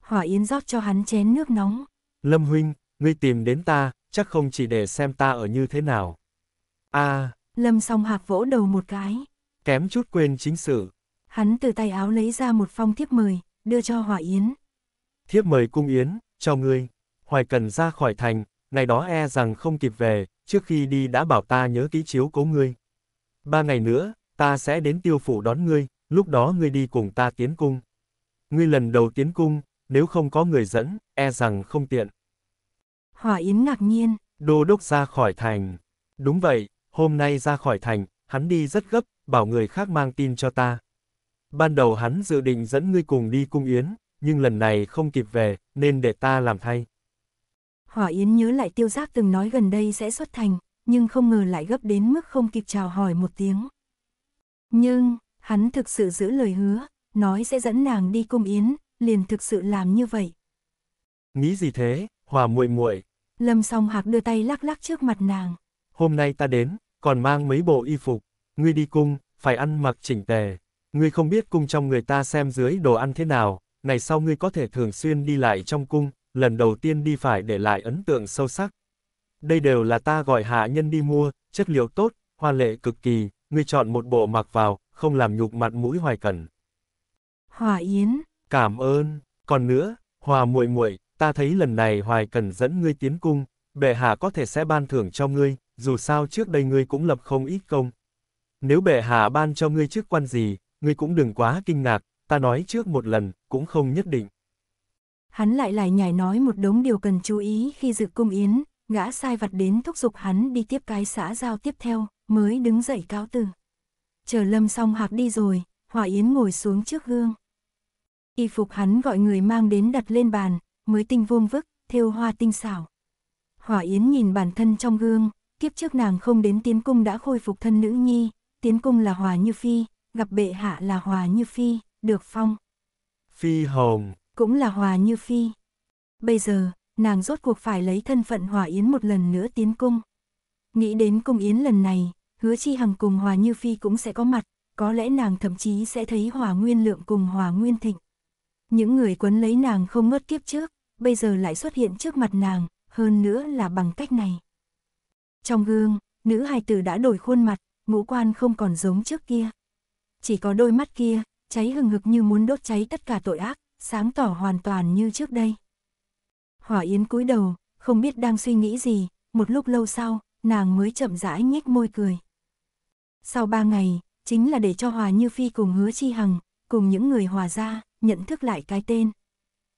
S1: Hỏa Yến rót cho hắn chén nước nóng.
S2: Lâm huynh, ngươi tìm đến ta, chắc không chỉ để xem ta ở như thế nào. a à,
S1: Lâm song hạc vỗ đầu một cái.
S2: Kém chút quên chính sự.
S1: Hắn từ tay áo lấy ra một phong thiếp mời, đưa cho Hòa Yến.
S2: Thiếp mời cung Yến, cho ngươi. Hoài cần ra khỏi thành, ngày đó e rằng không kịp về, trước khi đi đã bảo ta nhớ kỹ chiếu cố ngươi. Ba ngày nữa, ta sẽ đến tiêu phủ đón ngươi, lúc đó ngươi đi cùng ta tiến cung. Ngươi lần đầu tiến cung, nếu không có người dẫn, e rằng không tiện.
S1: Hòa Yến ngạc nhiên.
S2: Đô đốc ra khỏi thành. Đúng vậy, hôm nay ra khỏi thành, hắn đi rất gấp, bảo người khác mang tin cho ta. Ban đầu hắn dự định dẫn ngươi cùng đi cung yến, nhưng lần này không kịp về, nên để ta làm thay.
S1: Hỏa Yến nhớ lại tiêu giác từng nói gần đây sẽ xuất thành, nhưng không ngờ lại gấp đến mức không kịp chào hỏi một tiếng. Nhưng, hắn thực sự giữ lời hứa, nói sẽ dẫn nàng đi cung Yến, liền thực sự làm như vậy.
S2: Nghĩ gì thế, Hòa muội muội?
S1: Lâm song hạc đưa tay lắc lắc trước mặt nàng.
S2: Hôm nay ta đến, còn mang mấy bộ y phục, ngươi đi cung, phải ăn mặc chỉnh tề. Ngươi không biết cung trong người ta xem dưới đồ ăn thế nào, ngày sau ngươi có thể thường xuyên đi lại trong cung, lần đầu tiên đi phải để lại ấn tượng sâu sắc. Đây đều là ta gọi hạ nhân đi mua, chất liệu tốt, hoa lệ cực kỳ, ngươi chọn một bộ mặc vào, không làm nhục mặt mũi hoài Cần.
S1: Hòa Yến.
S2: Cảm ơn, còn nữa, Hòa muội muội, ta thấy lần này Hoài Cần dẫn ngươi tiến cung, bệ hạ có thể sẽ ban thưởng cho ngươi, dù sao trước đây ngươi cũng lập không ít công. Nếu bệ hạ ban cho ngươi chức quan gì, ngươi cũng đừng quá kinh ngạc, ta nói trước một lần, cũng không nhất định.
S1: Hắn lại lại nhảy nói một đống điều cần chú ý khi dự cung yến, gã sai vặt đến thúc giục hắn đi tiếp cái xã giao tiếp theo, mới đứng dậy cáo từ. Chờ lâm xong hạc đi rồi, Hòa Yến ngồi xuống trước gương. Y phục hắn gọi người mang đến đặt lên bàn, mới tinh vuông vức, thêu hoa tinh xảo. Hòa Yến nhìn bản thân trong gương, kiếp trước nàng không đến tiến cung đã khôi phục thân nữ nhi, tiến cung là hòa như phi, gặp bệ hạ là hòa như phi, được phong.
S2: Phi hồng.
S1: Cũng là hòa như phi. Bây giờ, nàng rốt cuộc phải lấy thân phận hòa yến một lần nữa tiến cung. Nghĩ đến cung yến lần này, hứa chi hằng cùng hòa như phi cũng sẽ có mặt, có lẽ nàng thậm chí sẽ thấy hòa nguyên lượng cùng hòa nguyên thịnh. Những người quấn lấy nàng không ngớt kiếp trước, bây giờ lại xuất hiện trước mặt nàng, hơn nữa là bằng cách này. Trong gương, nữ hài tử đã đổi khuôn mặt, ngũ quan không còn giống trước kia. Chỉ có đôi mắt kia, cháy hừng hực như muốn đốt cháy tất cả tội ác, sáng tỏ hoàn toàn như trước đây. Hỏa Yến cúi đầu, không biết đang suy nghĩ gì, một lúc lâu sau, nàng mới chậm rãi nhếch môi cười. Sau ba ngày, chính là để cho Hòa Như Phi cùng hứa chi hằng, cùng những người hòa ra, nhận thức lại cái tên.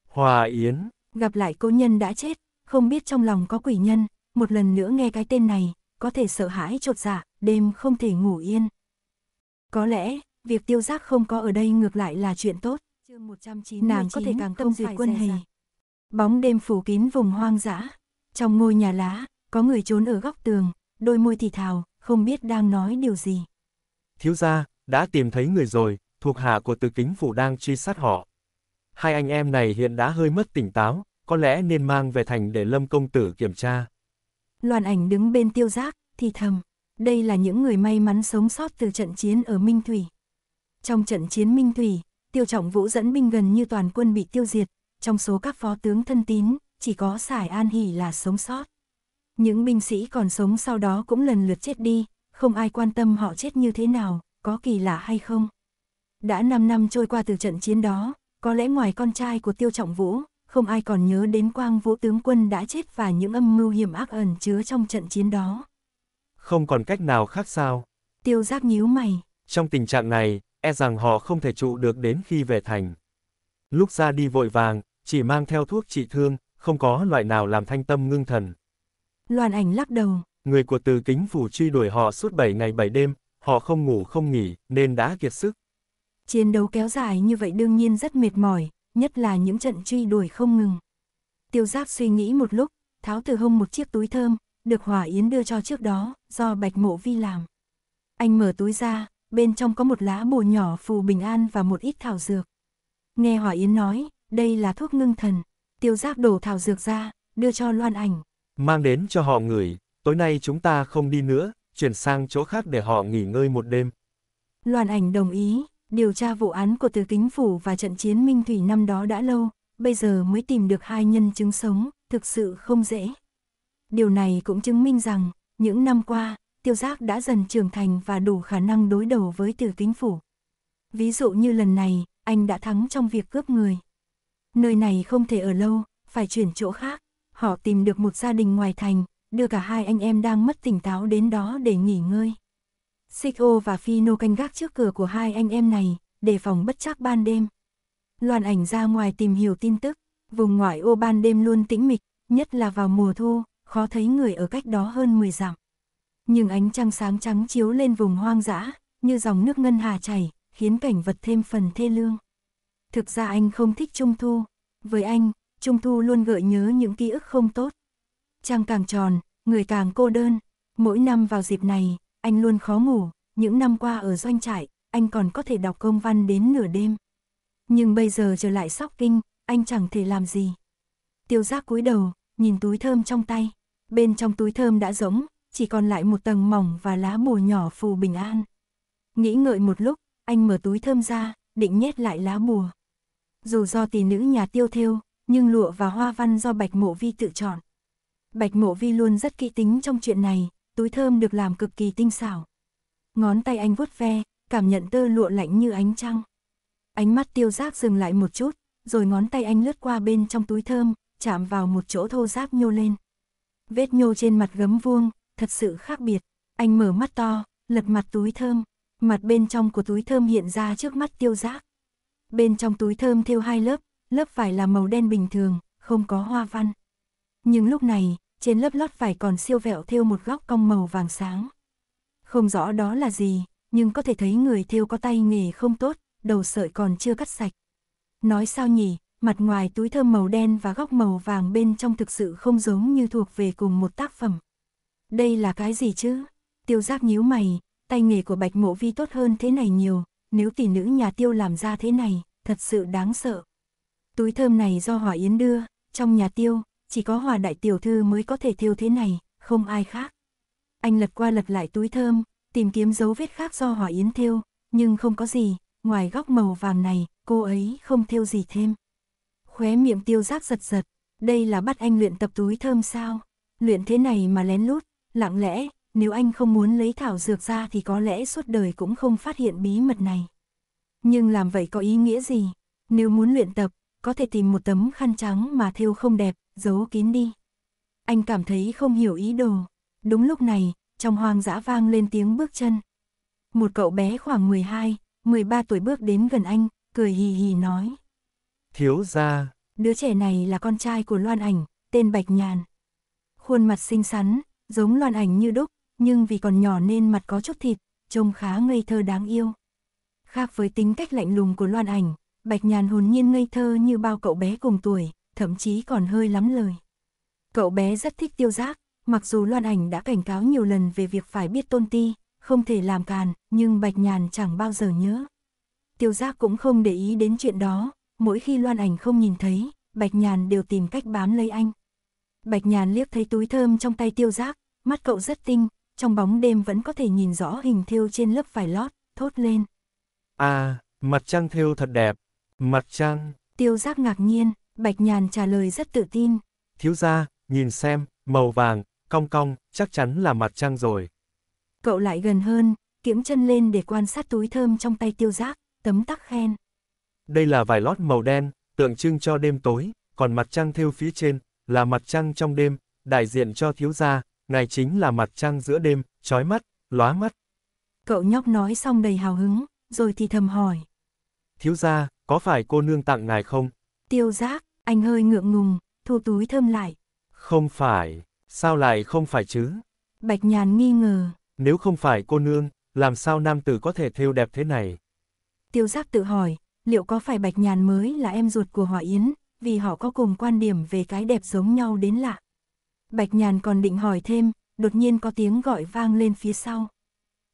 S2: Hòa Yến.
S1: Gặp lại cô nhân đã chết, không biết trong lòng có quỷ nhân, một lần nữa nghe cái tên này, có thể sợ hãi trột dạ, đêm không thể ngủ yên. Có lẽ, việc tiêu giác không có ở đây ngược lại là chuyện tốt. nàng có thể càng không duyệt quân hề. Bóng đêm phủ kín vùng hoang dã, trong ngôi nhà lá, có người trốn ở góc tường, đôi môi thì thào, không biết đang nói điều gì.
S2: Thiếu gia, đã tìm thấy người rồi, thuộc hạ của từ kính phủ đang truy sát họ. Hai anh em này hiện đã hơi mất tỉnh táo, có lẽ nên mang về thành để lâm công tử kiểm tra.
S1: Loan ảnh đứng bên tiêu giác, thì thầm, đây là những người may mắn sống sót từ trận chiến ở Minh Thủy. Trong trận chiến Minh Thủy, tiêu trọng vũ dẫn binh gần như toàn quân bị tiêu diệt, trong số các phó tướng thân tín, chỉ có Sải An Hỷ là sống sót. Những binh sĩ còn sống sau đó cũng lần lượt chết đi, không ai quan tâm họ chết như thế nào, có kỳ lạ hay không. Đã 5 năm trôi qua từ trận chiến đó, có lẽ ngoài con trai của Tiêu Trọng Vũ, không ai còn nhớ đến quang vũ tướng quân đã chết và những âm mưu hiểm ác ẩn chứa trong trận chiến đó.
S2: Không còn cách nào khác sao?
S1: Tiêu giác nhíu mày.
S2: Trong tình trạng này, e rằng họ không thể trụ được đến khi về thành. Lúc ra đi vội vàng, chỉ mang theo thuốc trị thương, không có loại nào làm thanh tâm ngưng thần.
S1: Loan ảnh lắc đầu.
S2: Người của từ kính phủ truy đuổi họ suốt 7 ngày 7 đêm, họ không ngủ không nghỉ, nên đã kiệt sức.
S1: Chiến đấu kéo dài như vậy đương nhiên rất mệt mỏi, nhất là những trận truy đuổi không ngừng. Tiêu Giáp suy nghĩ một lúc, tháo từ hông một chiếc túi thơm, được Hỏa Yến đưa cho trước đó, do Bạch Mộ Vi làm. Anh mở túi ra, bên trong có một lá bùa nhỏ phù bình an và một ít thảo dược. Nghe Hỏa Yến nói, đây là thuốc ngưng thần, Tiêu Giáp đổ thảo dược ra, đưa cho Loan Ảnh.
S2: Mang đến cho họ người. tối nay chúng ta không đi nữa, chuyển sang chỗ khác để họ nghỉ ngơi một đêm.
S1: Loan Ảnh đồng ý, Điều tra vụ án của Từ Kính Phủ và trận chiến Minh Thủy năm đó đã lâu, bây giờ mới tìm được hai nhân chứng sống, thực sự không dễ. Điều này cũng chứng minh rằng, những năm qua, tiêu giác đã dần trưởng thành và đủ khả năng đối đầu với Từ Kính Phủ. Ví dụ như lần này, anh đã thắng trong việc cướp người. Nơi này không thể ở lâu, phải chuyển chỗ khác. Họ tìm được một gia đình ngoài thành, đưa cả hai anh em đang mất tỉnh táo đến đó để nghỉ ngơi xích và phi canh gác trước cửa của hai anh em này, để phòng bất chắc ban đêm. Loan ảnh ra ngoài tìm hiểu tin tức, vùng ngoại ô ban đêm luôn tĩnh mịch, nhất là vào mùa thu, khó thấy người ở cách đó hơn 10 dặm. Nhưng ánh trăng sáng trắng chiếu lên vùng hoang dã, như dòng nước ngân hà chảy, khiến cảnh vật thêm phần thê lương. Thực ra anh không thích Trung Thu. Với anh, Trung Thu luôn gợi nhớ những ký ức không tốt. Trăng càng tròn, người càng cô đơn. Mỗi năm vào dịp này, anh luôn khó ngủ, những năm qua ở doanh trại, anh còn có thể đọc công văn đến nửa đêm. Nhưng bây giờ trở lại sóc kinh, anh chẳng thể làm gì. Tiêu giác cúi đầu, nhìn túi thơm trong tay. Bên trong túi thơm đã rỗng, chỉ còn lại một tầng mỏng và lá bùa nhỏ phù bình an. Nghĩ ngợi một lúc, anh mở túi thơm ra, định nhét lại lá bùa. Dù do tỷ nữ nhà tiêu thêu, nhưng lụa và hoa văn do bạch mộ vi tự chọn. Bạch mộ vi luôn rất kỹ tính trong chuyện này, túi thơm được làm cực kỳ tinh xảo. Ngón tay anh vuốt ve, cảm nhận tơ lụa lạnh như ánh trăng. Ánh mắt tiêu giác dừng lại một chút, rồi ngón tay anh lướt qua bên trong túi thơm, chạm vào một chỗ thô ráp nhô lên. Vết nhô trên mặt gấm vuông, thật sự khác biệt. Anh mở mắt to, lật mặt túi thơm, mặt bên trong của túi thơm hiện ra trước mắt tiêu giác. Bên trong túi thơm thêu hai lớp, lớp vải là màu đen bình thường, không có hoa văn. Nhưng lúc này, trên lớp lót vải còn siêu vẹo thêu một góc cong màu vàng sáng. Không rõ đó là gì, nhưng có thể thấy người thêu có tay nghề không tốt, đầu sợi còn chưa cắt sạch. Nói sao nhỉ, mặt ngoài túi thơm màu đen và góc màu vàng bên trong thực sự không giống như thuộc về cùng một tác phẩm. Đây là cái gì chứ? Tiêu giác nhíu mày, tay nghề của bạch mộ vi tốt hơn thế này nhiều, nếu tỷ nữ nhà tiêu làm ra thế này, thật sự đáng sợ. Túi thơm này do Hỏa Yến đưa, trong nhà tiêu, chỉ có hòa đại tiểu thư mới có thể thiêu thế này, không ai khác. Anh lật qua lật lại túi thơm, tìm kiếm dấu vết khác do hỏa yến thiêu, nhưng không có gì, ngoài góc màu vàng này, cô ấy không thiêu gì thêm. Khóe miệng tiêu giác giật giật, đây là bắt anh luyện tập túi thơm sao? Luyện thế này mà lén lút, lặng lẽ, nếu anh không muốn lấy thảo dược ra thì có lẽ suốt đời cũng không phát hiện bí mật này. Nhưng làm vậy có ý nghĩa gì? Nếu muốn luyện tập, có thể tìm một tấm khăn trắng mà thiêu không đẹp, giấu kín đi. Anh cảm thấy không hiểu ý đồ. Đúng lúc này, trong hoang dã vang lên tiếng bước chân. Một cậu bé khoảng 12, 13 tuổi bước đến gần anh, cười hì hì nói.
S2: Thiếu gia.
S1: Đứa trẻ này là con trai của Loan Ảnh, tên Bạch Nhàn. Khuôn mặt xinh xắn, giống Loan Ảnh như đúc, nhưng vì còn nhỏ nên mặt có chút thịt, trông khá ngây thơ đáng yêu. Khác với tính cách lạnh lùng của Loan Ảnh, Bạch Nhàn hồn nhiên ngây thơ như bao cậu bé cùng tuổi, thậm chí còn hơi lắm lời. Cậu bé rất thích tiêu giác, mặc dù Loan Ảnh đã cảnh cáo nhiều lần về việc phải biết tôn ti, không thể làm càn, nhưng Bạch Nhàn chẳng bao giờ nhớ. Tiêu giác cũng không để ý đến chuyện đó, mỗi khi Loan Ảnh không nhìn thấy, Bạch Nhàn đều tìm cách bám lấy anh. Bạch Nhàn liếc thấy túi thơm trong tay tiêu giác, mắt cậu rất tinh, trong bóng đêm vẫn có thể nhìn rõ hình thêu trên lớp vải lót, thốt lên.
S2: À, mặt trăng thêu thật đẹp, mặt trăng.
S1: Tiêu giác ngạc nhiên, Bạch Nhàn trả lời rất tự tin.
S2: Thiếu gia, nhìn xem, màu vàng, cong cong, chắc chắn là mặt trăng rồi.
S1: Cậu lại gần hơn, kiễng chân lên để quan sát túi thơm trong tay tiêu giác, tấm tắc khen.
S2: Đây là vải lót màu đen, tượng trưng cho đêm tối, còn mặt trăng thêu phía trên, là mặt trăng trong đêm, đại diện cho thiếu gia, ngài chính là mặt trăng giữa đêm, trói mắt, lóa mắt.
S1: Cậu nhóc nói xong đầy hào hứng, rồi thì thầm hỏi.
S2: Thiếu gia, có phải cô nương tặng ngài không?
S1: Tiêu giác, anh hơi ngượng ngùng, thu túi thơm lại.
S2: Không phải, sao lại không phải chứ?
S1: Bạch nhàn nghi ngờ.
S2: Nếu không phải cô nương, làm sao nam tử có thể thêu đẹp thế này?
S1: Tiêu giác tự hỏi, liệu có phải Bạch Nhàn mới là em ruột của Hòa Yến, vì họ có cùng quan điểm về cái đẹp giống nhau đến lạ. Bạch Nhàn còn định hỏi thêm, đột nhiên có tiếng gọi vang lên phía sau.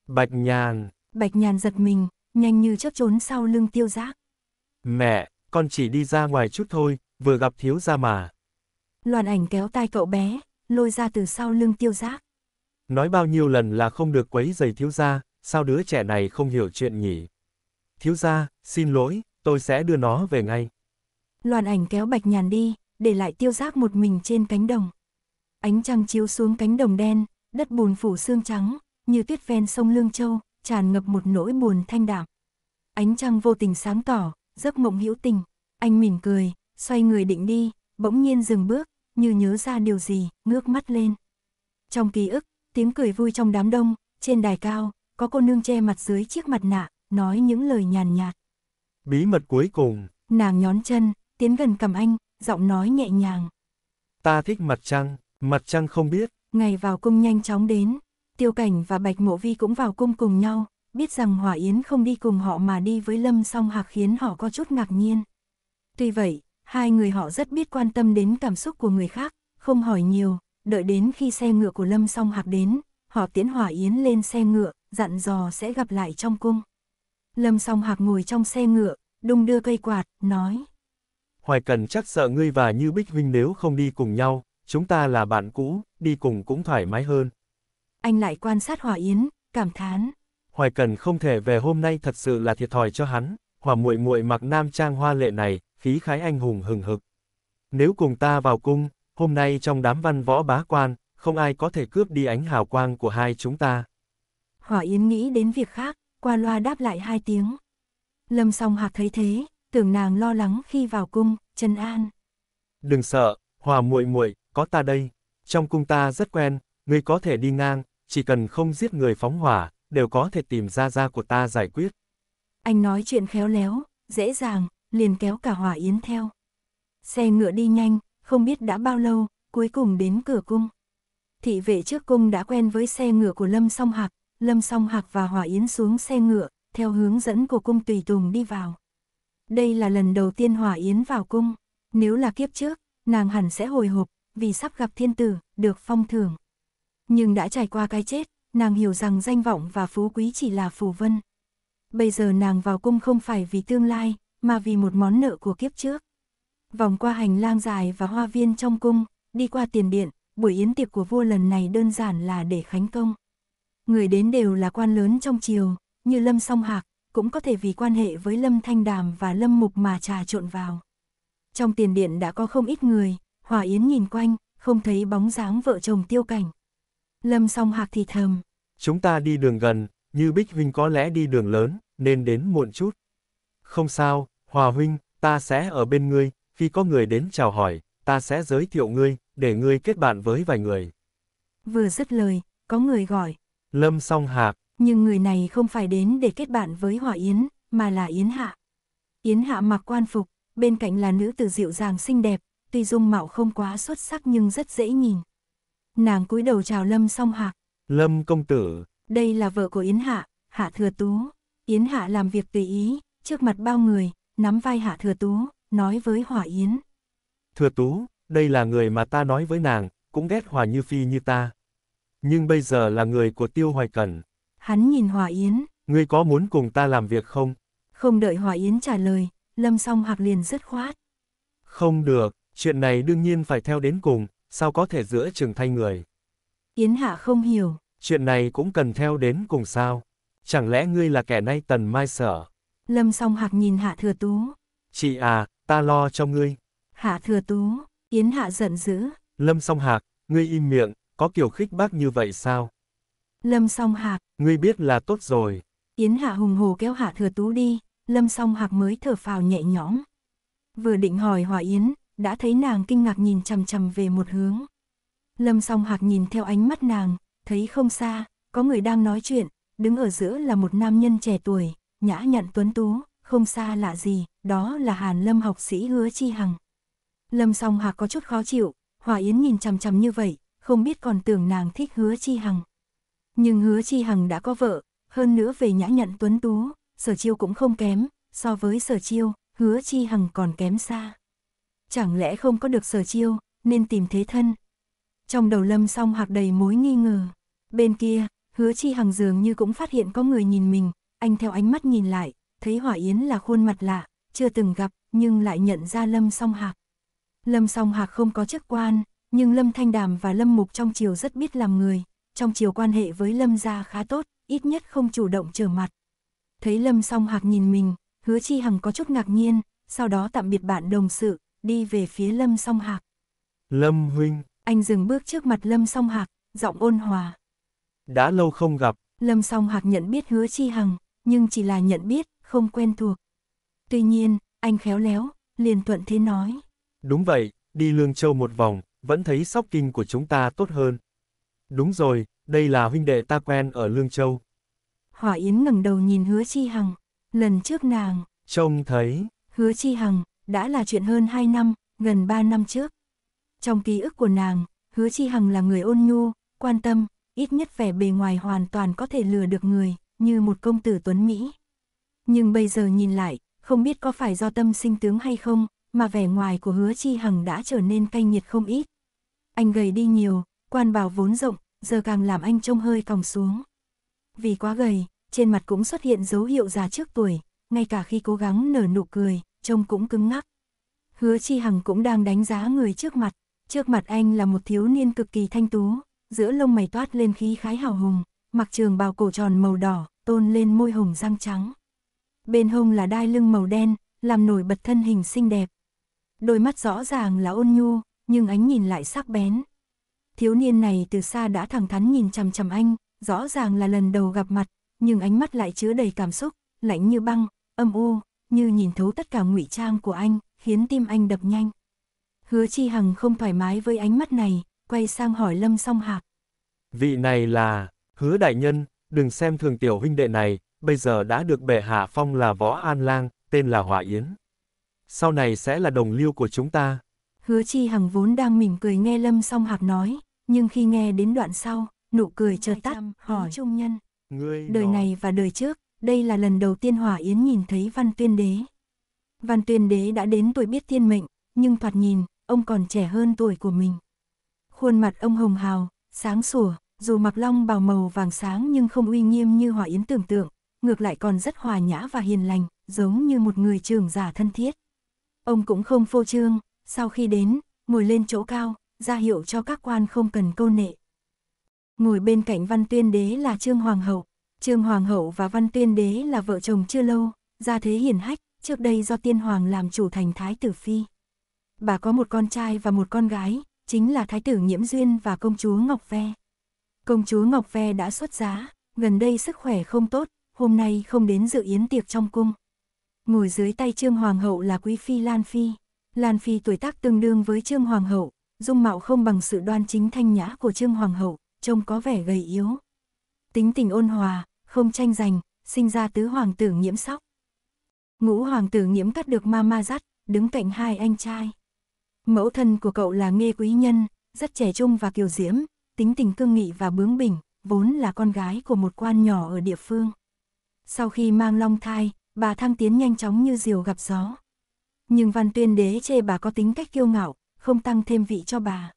S2: Bạch Nhàn!
S1: Bạch Nhàn giật mình, nhanh như chớp trốn sau lưng tiêu giác.
S2: Mẹ, con chỉ đi ra ngoài chút thôi, vừa gặp thiếu gia mà.
S1: Loan ảnh kéo tay cậu bé, lôi ra từ sau lưng tiêu giác.
S2: Nói bao nhiêu lần là không được quấy giày thiếu gia, sao đứa trẻ này không hiểu chuyện nhỉ? Thiếu gia, xin lỗi, tôi sẽ đưa nó về ngay.
S1: Loan ảnh kéo bạch nhàn đi, để lại tiêu giác một mình trên cánh đồng. Ánh trăng chiếu xuống cánh đồng đen, đất bùn phủ xương trắng, như tuyết ven sông Lương Châu, tràn ngập một nỗi buồn thanh đạm. Ánh trăng vô tình sáng tỏ, giấc mộng hữu tình. Anh mỉm cười, xoay người định đi, bỗng nhiên dừng bước, như nhớ ra điều gì, ngước mắt lên. Trong ký ức, tiếng cười vui trong đám đông, trên đài cao, có cô nương che mặt dưới chiếc mặt nạ, nói những lời nhàn nhạt.
S2: Bí mật cuối cùng.
S1: Nàng nhón chân, tiến gần cầm anh, giọng nói nhẹ nhàng.
S2: Ta thích mặt trăng, mặt trăng không biết.
S1: Ngày vào cung nhanh chóng đến, tiêu cảnh và bạch mộ vi cũng vào cung cùng nhau, biết rằng Hòa Yến không đi cùng họ mà đi với Lâm song Hạc khiến họ có chút ngạc nhiên. Tuy vậy, Hai người họ rất biết quan tâm đến cảm xúc của người khác, không hỏi nhiều, đợi đến khi xe ngựa của Lâm Song Hạc đến, họ tiễn Hỏa Yến lên xe ngựa, dặn dò sẽ gặp lại trong cung. Lâm Song Hạc ngồi trong xe ngựa, đung đưa cây quạt, nói.
S2: Hoài Cần chắc sợ ngươi và Như Bích Huynh nếu không đi cùng nhau, chúng ta là bạn cũ, đi cùng cũng thoải mái hơn.
S1: Anh lại quan sát Hòa Yến, cảm thán.
S2: Hoài Cần không thể về hôm nay thật sự là thiệt thòi cho hắn, Hòa muội muội mặc nam trang hoa lệ này, khí khái anh hùng hừng hực. Nếu cùng ta vào cung, hôm nay trong đám văn võ bá quan, không ai có thể cướp đi ánh hào quang của hai chúng ta.
S1: Hỏa Yến nghĩ đến việc khác, qua loa đáp lại hai tiếng. Lâm song hạc thấy thế, tưởng nàng lo lắng khi vào cung, chân An.
S2: Đừng sợ, Hòa muội muội, có ta đây. Trong cung ta rất quen, ngươi có thể đi ngang, chỉ cần không giết người phóng hỏa, đều có thể tìm ra ra của ta giải quyết.
S1: Anh nói chuyện khéo léo, dễ dàng, liền kéo cả hỏa yến theo. Xe ngựa đi nhanh, không biết đã bao lâu, cuối cùng đến cửa cung. Thị vệ trước cung đã quen với xe ngựa của Lâm Song Hạc, Lâm Song Hạc và Hỏa Yến xuống xe ngựa, theo hướng dẫn của cung tùy tùng đi vào. Đây là lần đầu tiên Hỏa Yến vào cung, nếu là kiếp trước, nàng hẳn sẽ hồi hộp, vì sắp gặp thiên tử, được phong thưởng. Nhưng đã trải qua cái chết, nàng hiểu rằng danh vọng và phú quý chỉ là phù vân. Bây giờ nàng vào cung không phải vì tương lai, mà vì một món nợ của kiếp trước. Vòng qua hành lang dài và hoa viên trong cung, đi qua tiền điện, buổi yến tiệc của vua lần này đơn giản là để khánh công. Người đến đều là quan lớn trong triều, như Lâm Song Hạc, cũng có thể vì quan hệ với Lâm Thanh Đàm và Lâm Mục mà trà trộn vào. Trong tiền điện đã có không ít người, Hòa Yến nhìn quanh, không thấy bóng dáng vợ chồng tiêu cảnh. Lâm Song Hạc thì thầm.
S2: Chúng ta đi đường gần, như Bích Vinh có lẽ đi đường lớn, nên đến muộn chút. Không sao, Hòa huynh, ta sẽ ở bên ngươi, khi có người đến chào hỏi, ta sẽ giới thiệu ngươi, để ngươi kết bạn với vài người.
S1: Vừa dứt lời, có người gọi.
S2: Lâm song hạc.
S1: Nhưng người này không phải đến để kết bạn với Hòa Yến, mà là Yến Hạ. Yến Hạ mặc quan phục, bên cạnh là nữ tử dịu dàng xinh đẹp, tuy dung mạo không quá xuất sắc nhưng rất dễ nhìn. Nàng cúi đầu chào Lâm song hạc.
S2: Lâm công tử.
S1: Đây là vợ của Yến Hạ, Hạ Thừa Tú. Yến Hạ làm việc tùy ý, trước mặt bao người, nắm vai Hạ Thừa Tú, nói với Hỏa Yến.
S2: Thừa Tú, đây là người mà ta nói với nàng, cũng ghét Hòa Như Phi như ta. Nhưng bây giờ là người của Tiêu Hoài Cẩn.
S1: Hắn nhìn Hòa Yến.
S2: Ngươi có muốn cùng ta làm việc không?
S1: Không đợi Hòa Yến trả lời, Lâm Song Hạc liền dứt khoát.
S2: Không được, chuyện này đương nhiên phải theo đến cùng, sao có thể giữa trường thay người.
S1: Yến Hạ không hiểu.
S2: Chuyện này cũng cần theo đến cùng sao? Chẳng lẽ ngươi là kẻ nay tần mai sở?
S1: Lâm song hạc nhìn hạ thừa tú.
S2: Chị à, ta lo cho ngươi.
S1: Hạ thừa tú, Yến hạ giận dữ.
S2: Lâm song hạc, ngươi im miệng, có kiểu khích bác như vậy sao?
S1: Lâm song hạc.
S2: Ngươi biết là tốt rồi.
S1: Yến hạ hùng hồ kéo hạ thừa tú đi, lâm song hạc mới thở phào nhẹ nhõm. Vừa định hỏi hòa Yến, đã thấy nàng kinh ngạc nhìn chằm chằm về một hướng. Lâm song hạc nhìn theo ánh mắt nàng, thấy không xa, có người đang nói chuyện, đứng ở giữa là một nam nhân trẻ tuổi, nhã nhặn tuấn tú, không xa lạ gì, đó là Hàn Lâm học sĩ hứa chi hằng. Lâm song hạc có chút khó chịu, Hòa Yến nhìn chằm chằm như vậy, không biết còn tưởng nàng thích hứa chi hằng. Nhưng hứa chi hằng đã có vợ, hơn nữa về nhã nhặn tuấn tú, sở chiêu cũng không kém, so với sở chiêu, hứa chi hằng còn kém xa. Chẳng lẽ không có được sở chiêu, nên tìm thế thân. Trong đầu lâm song hạc đầy mối nghi ngờ. Bên kia, hứa chi hằng dường như cũng phát hiện có người nhìn mình, anh theo ánh mắt nhìn lại, thấy Hỏa Yến là khuôn mặt lạ, chưa từng gặp, nhưng lại nhận ra Lâm Song Hạc. Lâm Song Hạc không có chức quan, nhưng Lâm Thanh Đàm và Lâm Mục trong chiều rất biết làm người, trong chiều quan hệ với Lâm gia khá tốt, ít nhất không chủ động trở mặt. Thấy Lâm Song Hạc nhìn mình, Hứa Chi Hằng có chút ngạc nhiên, sau đó tạm biệt bạn đồng sự, đi về phía Lâm Song Hạc.
S2: Lâm huynh,
S1: anh dừng bước trước mặt Lâm Song Hạc, giọng ôn hòa.
S2: Đã lâu không gặp.
S1: Lâm Song Hạc nhận biết Hứa Chi Hằng, nhưng chỉ là nhận biết, không quen thuộc. Tuy nhiên, anh khéo léo, liền thuận thế nói.
S2: Đúng vậy, đi Lương Châu một vòng, vẫn thấy sóc kinh của chúng ta tốt hơn. Đúng rồi, đây là huynh đệ ta quen ở Lương Châu.
S1: Hỏa Yến ngẩng đầu nhìn hứa chi hằng, lần trước nàng.
S2: Trông thấy.
S1: Hứa chi hằng, đã là chuyện hơn 2 năm, gần 3 năm trước. Trong ký ức của nàng, hứa chi hằng là người ôn nhu, quan tâm, ít nhất vẻ bề ngoài hoàn toàn có thể lừa được người như một công tử tuấn Mỹ. Nhưng bây giờ nhìn lại, không biết có phải do tâm sinh tướng hay không, mà vẻ ngoài của hứa chi hằng đã trở nên cay nghiệt không ít. Anh gầy đi nhiều, quan bào vốn rộng, giờ càng làm anh trông hơi còng xuống. Vì quá gầy, trên mặt cũng xuất hiện dấu hiệu già trước tuổi, ngay cả khi cố gắng nở nụ cười, trông cũng cứng ngắc. Hứa Chi Hằng cũng đang đánh giá người trước mặt, trước mặt anh là một thiếu niên cực kỳ thanh tú, giữa lông mày toát lên khí khái hào hùng, mặc trường bào cổ tròn màu đỏ, tôn lên môi hồng răng trắng. Bên hông là đai lưng màu đen, làm nổi bật thân hình xinh đẹp. Đôi mắt rõ ràng là ôn nhu, nhưng ánh nhìn lại sắc bén. Thiếu niên này từ xa đã thẳng thắn nhìn chằm chằm anh, rõ ràng là lần đầu gặp mặt, nhưng ánh mắt lại chứa đầy cảm xúc, lạnh như băng, âm u, như nhìn thấu tất cả ngụy trang của anh, khiến tim anh đập nhanh. Hứa Chi Hằng không thoải mái với ánh mắt này, quay sang hỏi Lâm Song Hạc.
S2: Vị này là... Hứa đại nhân, đừng xem thường tiểu huynh đệ này, bây giờ đã được bệ hạ phong là võ an lang, tên là Hỏa Yến. Sau này sẽ là đồng liêu của chúng ta.
S1: Hứa chi hằng vốn đang mỉm cười nghe lâm song hạc nói, nhưng khi nghe đến đoạn sau, nụ cười chợt tắt, hỏi. Trung nhân,
S2: Ngươi đời nói.
S1: này và đời trước, đây là lần đầu tiên Hỏa Yến nhìn thấy văn tuyên đế. Văn tuyên đế đã đến tuổi biết thiên mệnh, nhưng thoạt nhìn, ông còn trẻ hơn tuổi của mình. Khuôn mặt ông hồng hào, sáng sủa, dù mặc long bào màu vàng sáng nhưng không uy nghiêm như Hòa Yến tưởng tượng, ngược lại còn rất hòa nhã và hiền lành, giống như một người trưởng giả thân thiết. Ông cũng không phô trương, sau khi đến, ngồi lên chỗ cao, ra hiệu cho các quan không cần câu nệ. Ngồi bên cạnh Văn Tuyên Đế là Trương Hoàng hậu, Trương Hoàng hậu và Văn Tuyên Đế là vợ chồng chưa lâu, gia thế hiển hách, trước đây do Tiên Hoàng làm chủ thành Thái tử Phi. Bà có một con trai và một con gái, chính là Thái tử Nhiễm Duyên và công chúa Ngọc Ve. Công chúa Ngọc Ve đã xuất giá, gần đây sức khỏe không tốt, hôm nay không đến dự yến tiệc trong cung. Ngồi dưới tay Trương Hoàng hậu là Quý Phi Lan Phi. Lan Phi tuổi tác tương đương với Trương Hoàng hậu, dung mạo không bằng sự đoan chính thanh nhã của Trương Hoàng hậu, trông có vẻ gầy yếu. Tính tình ôn hòa, không tranh giành, sinh ra tứ hoàng tử nhiễm sóc. Ngũ hoàng tử nhiễm cắt được ma ma dắt, đứng cạnh hai anh trai. Mẫu thân của cậu là Nghê Quý Nhân, rất trẻ trung và kiều diễm, tính tình cương nghị và bướng bỉnh, vốn là con gái của một quan nhỏ ở địa phương. Sau khi mang long thai, bà thăng tiến nhanh chóng như diều gặp gió. Nhưng văn tuyên đế chê bà có tính cách kiêu ngạo, không tăng thêm vị cho bà.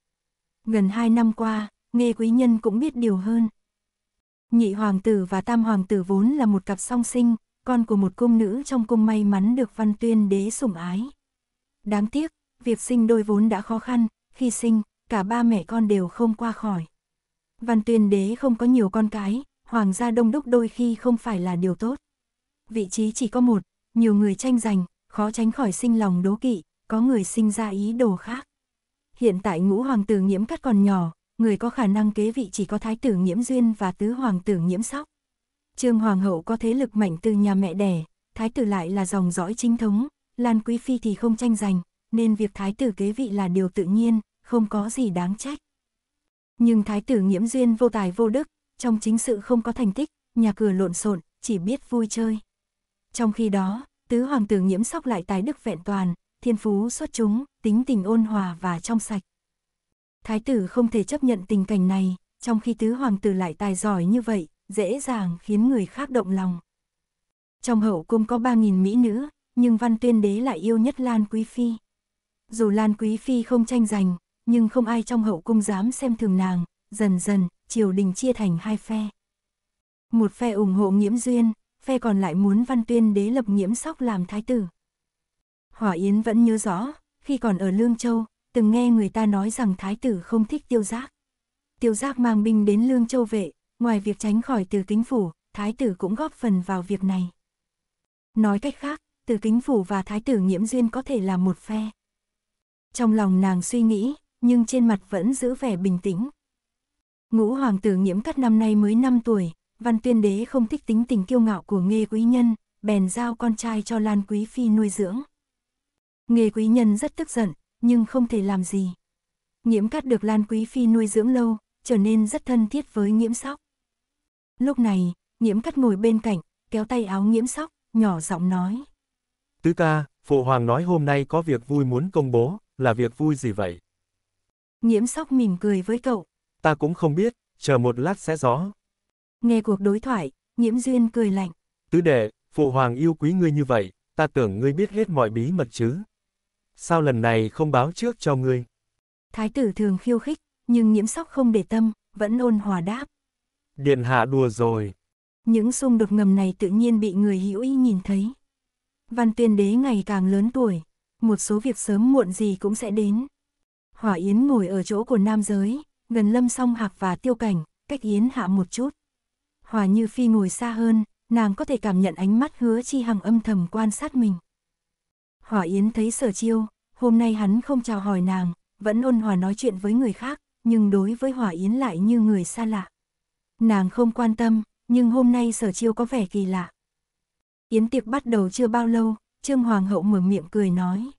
S1: Gần hai năm qua, nghe quý nhân cũng biết điều hơn. Nhị hoàng tử và tam hoàng tử vốn là một cặp song sinh, con của một cung nữ trong cung may mắn được văn tuyên đế sủng ái. Đáng tiếc, việc sinh đôi vốn đã khó khăn, khi sinh, cả ba mẹ con đều không qua khỏi. Văn tuyên đế không có nhiều con cái, hoàng gia đông đúc đôi khi không phải là điều tốt. Vị trí chỉ có một, nhiều người tranh giành, khó tránh khỏi sinh lòng đố kỵ, có người sinh ra ý đồ khác. Hiện tại ngũ hoàng tử nhiễm cắt còn nhỏ, người có khả năng kế vị chỉ có thái tử nhiễm duyên và tứ hoàng tử nhiễm sóc. Trương hoàng hậu có thế lực mạnh từ nhà mẹ đẻ, thái tử lại là dòng dõi chính thống, Lan Quý Phi thì không tranh giành, nên việc thái tử kế vị là điều tự nhiên, không có gì đáng trách. Nhưng thái tử nhiễm duyên vô tài vô đức, trong chính sự không có thành tích, nhà cửa lộn xộn, chỉ biết vui chơi. Trong khi đó, tứ hoàng tử nhiễm sóc lại tài đức vẹn toàn, thiên phú xuất chúng, tính tình ôn hòa và trong sạch. Thái tử không thể chấp nhận tình cảnh này, trong khi tứ hoàng tử lại tài giỏi như vậy, dễ dàng khiến người khác động lòng. Trong hậu cung có 3.000 mỹ nữ, nhưng văn tuyên đế lại yêu nhất Lan Quý Phi. Dù Lan Quý Phi không tranh giành, nhưng không ai trong hậu cung dám xem thường nàng, dần dần, triều đình chia thành hai phe. Một phe ủng hộ nghiễm duyên, phe còn lại muốn văn tuyên đế lập nghiễm sóc làm thái tử. Hỏa Yến vẫn nhớ rõ, khi còn ở Lương Châu, từng nghe người ta nói rằng thái tử không thích tiêu giác. Tiêu giác mang binh đến Lương Châu vệ, ngoài việc tránh khỏi từ kính phủ, thái tử cũng góp phần vào việc này. Nói cách khác, từ kính phủ và thái tử nghiễm duyên có thể là một phe. Trong lòng nàng suy nghĩ, nhưng trên mặt vẫn giữ vẻ bình tĩnh. Ngũ hoàng tử nghiễm cắt năm nay mới 5 tuổi, văn tuyên đế không thích tính tình kiêu ngạo của nghê quý nhân, bèn giao con trai cho Lan Quý Phi nuôi dưỡng. Nghề quý nhân rất tức giận, nhưng không thể làm gì. Nghiễm cắt được Lan Quý Phi nuôi dưỡng lâu, trở nên rất thân thiết với nghiễm sóc. Lúc này, nghiễm cắt ngồi bên cạnh, kéo tay áo nghiễm sóc, nhỏ giọng nói.
S2: Tứ ca, phụ hoàng nói hôm nay có việc vui muốn công bố, là việc vui gì vậy?
S1: Nhiễm sóc mỉm cười với cậu.
S2: Ta cũng không biết, chờ một lát sẽ rõ.
S1: Nghe cuộc đối thoại, nhiễm duyên cười lạnh.
S2: Tứ đệ, phụ hoàng yêu quý ngươi như vậy, ta tưởng ngươi biết hết mọi bí mật chứ. Sao lần này không báo trước cho ngươi?
S1: Thái tử thường khiêu khích, nhưng nhiễm sóc không để tâm, vẫn ôn hòa đáp.
S2: Điện hạ đùa rồi.
S1: Những xung đột ngầm này tự nhiên bị người hữu ý nhìn thấy. Văn tuyên đế ngày càng lớn tuổi, một số việc sớm muộn gì cũng sẽ đến. Hỏa Yến ngồi ở chỗ của nam giới, gần Lâm Song Hạc và Tiêu Cảnh, cách Yến hạ một chút. Hòa Như Phi ngồi xa hơn, nàng có thể cảm nhận ánh mắt hứa chi hằng âm thầm quan sát mình. Hỏa Yến thấy sở chiêu, hôm nay hắn không chào hỏi nàng, vẫn ôn hòa nói chuyện với người khác, nhưng đối với Hỏa Yến lại như người xa lạ. Nàng không quan tâm, nhưng hôm nay sở chiêu có vẻ kỳ lạ. Yến tiệc bắt đầu chưa bao lâu, Trương Hoàng hậu mở miệng cười nói.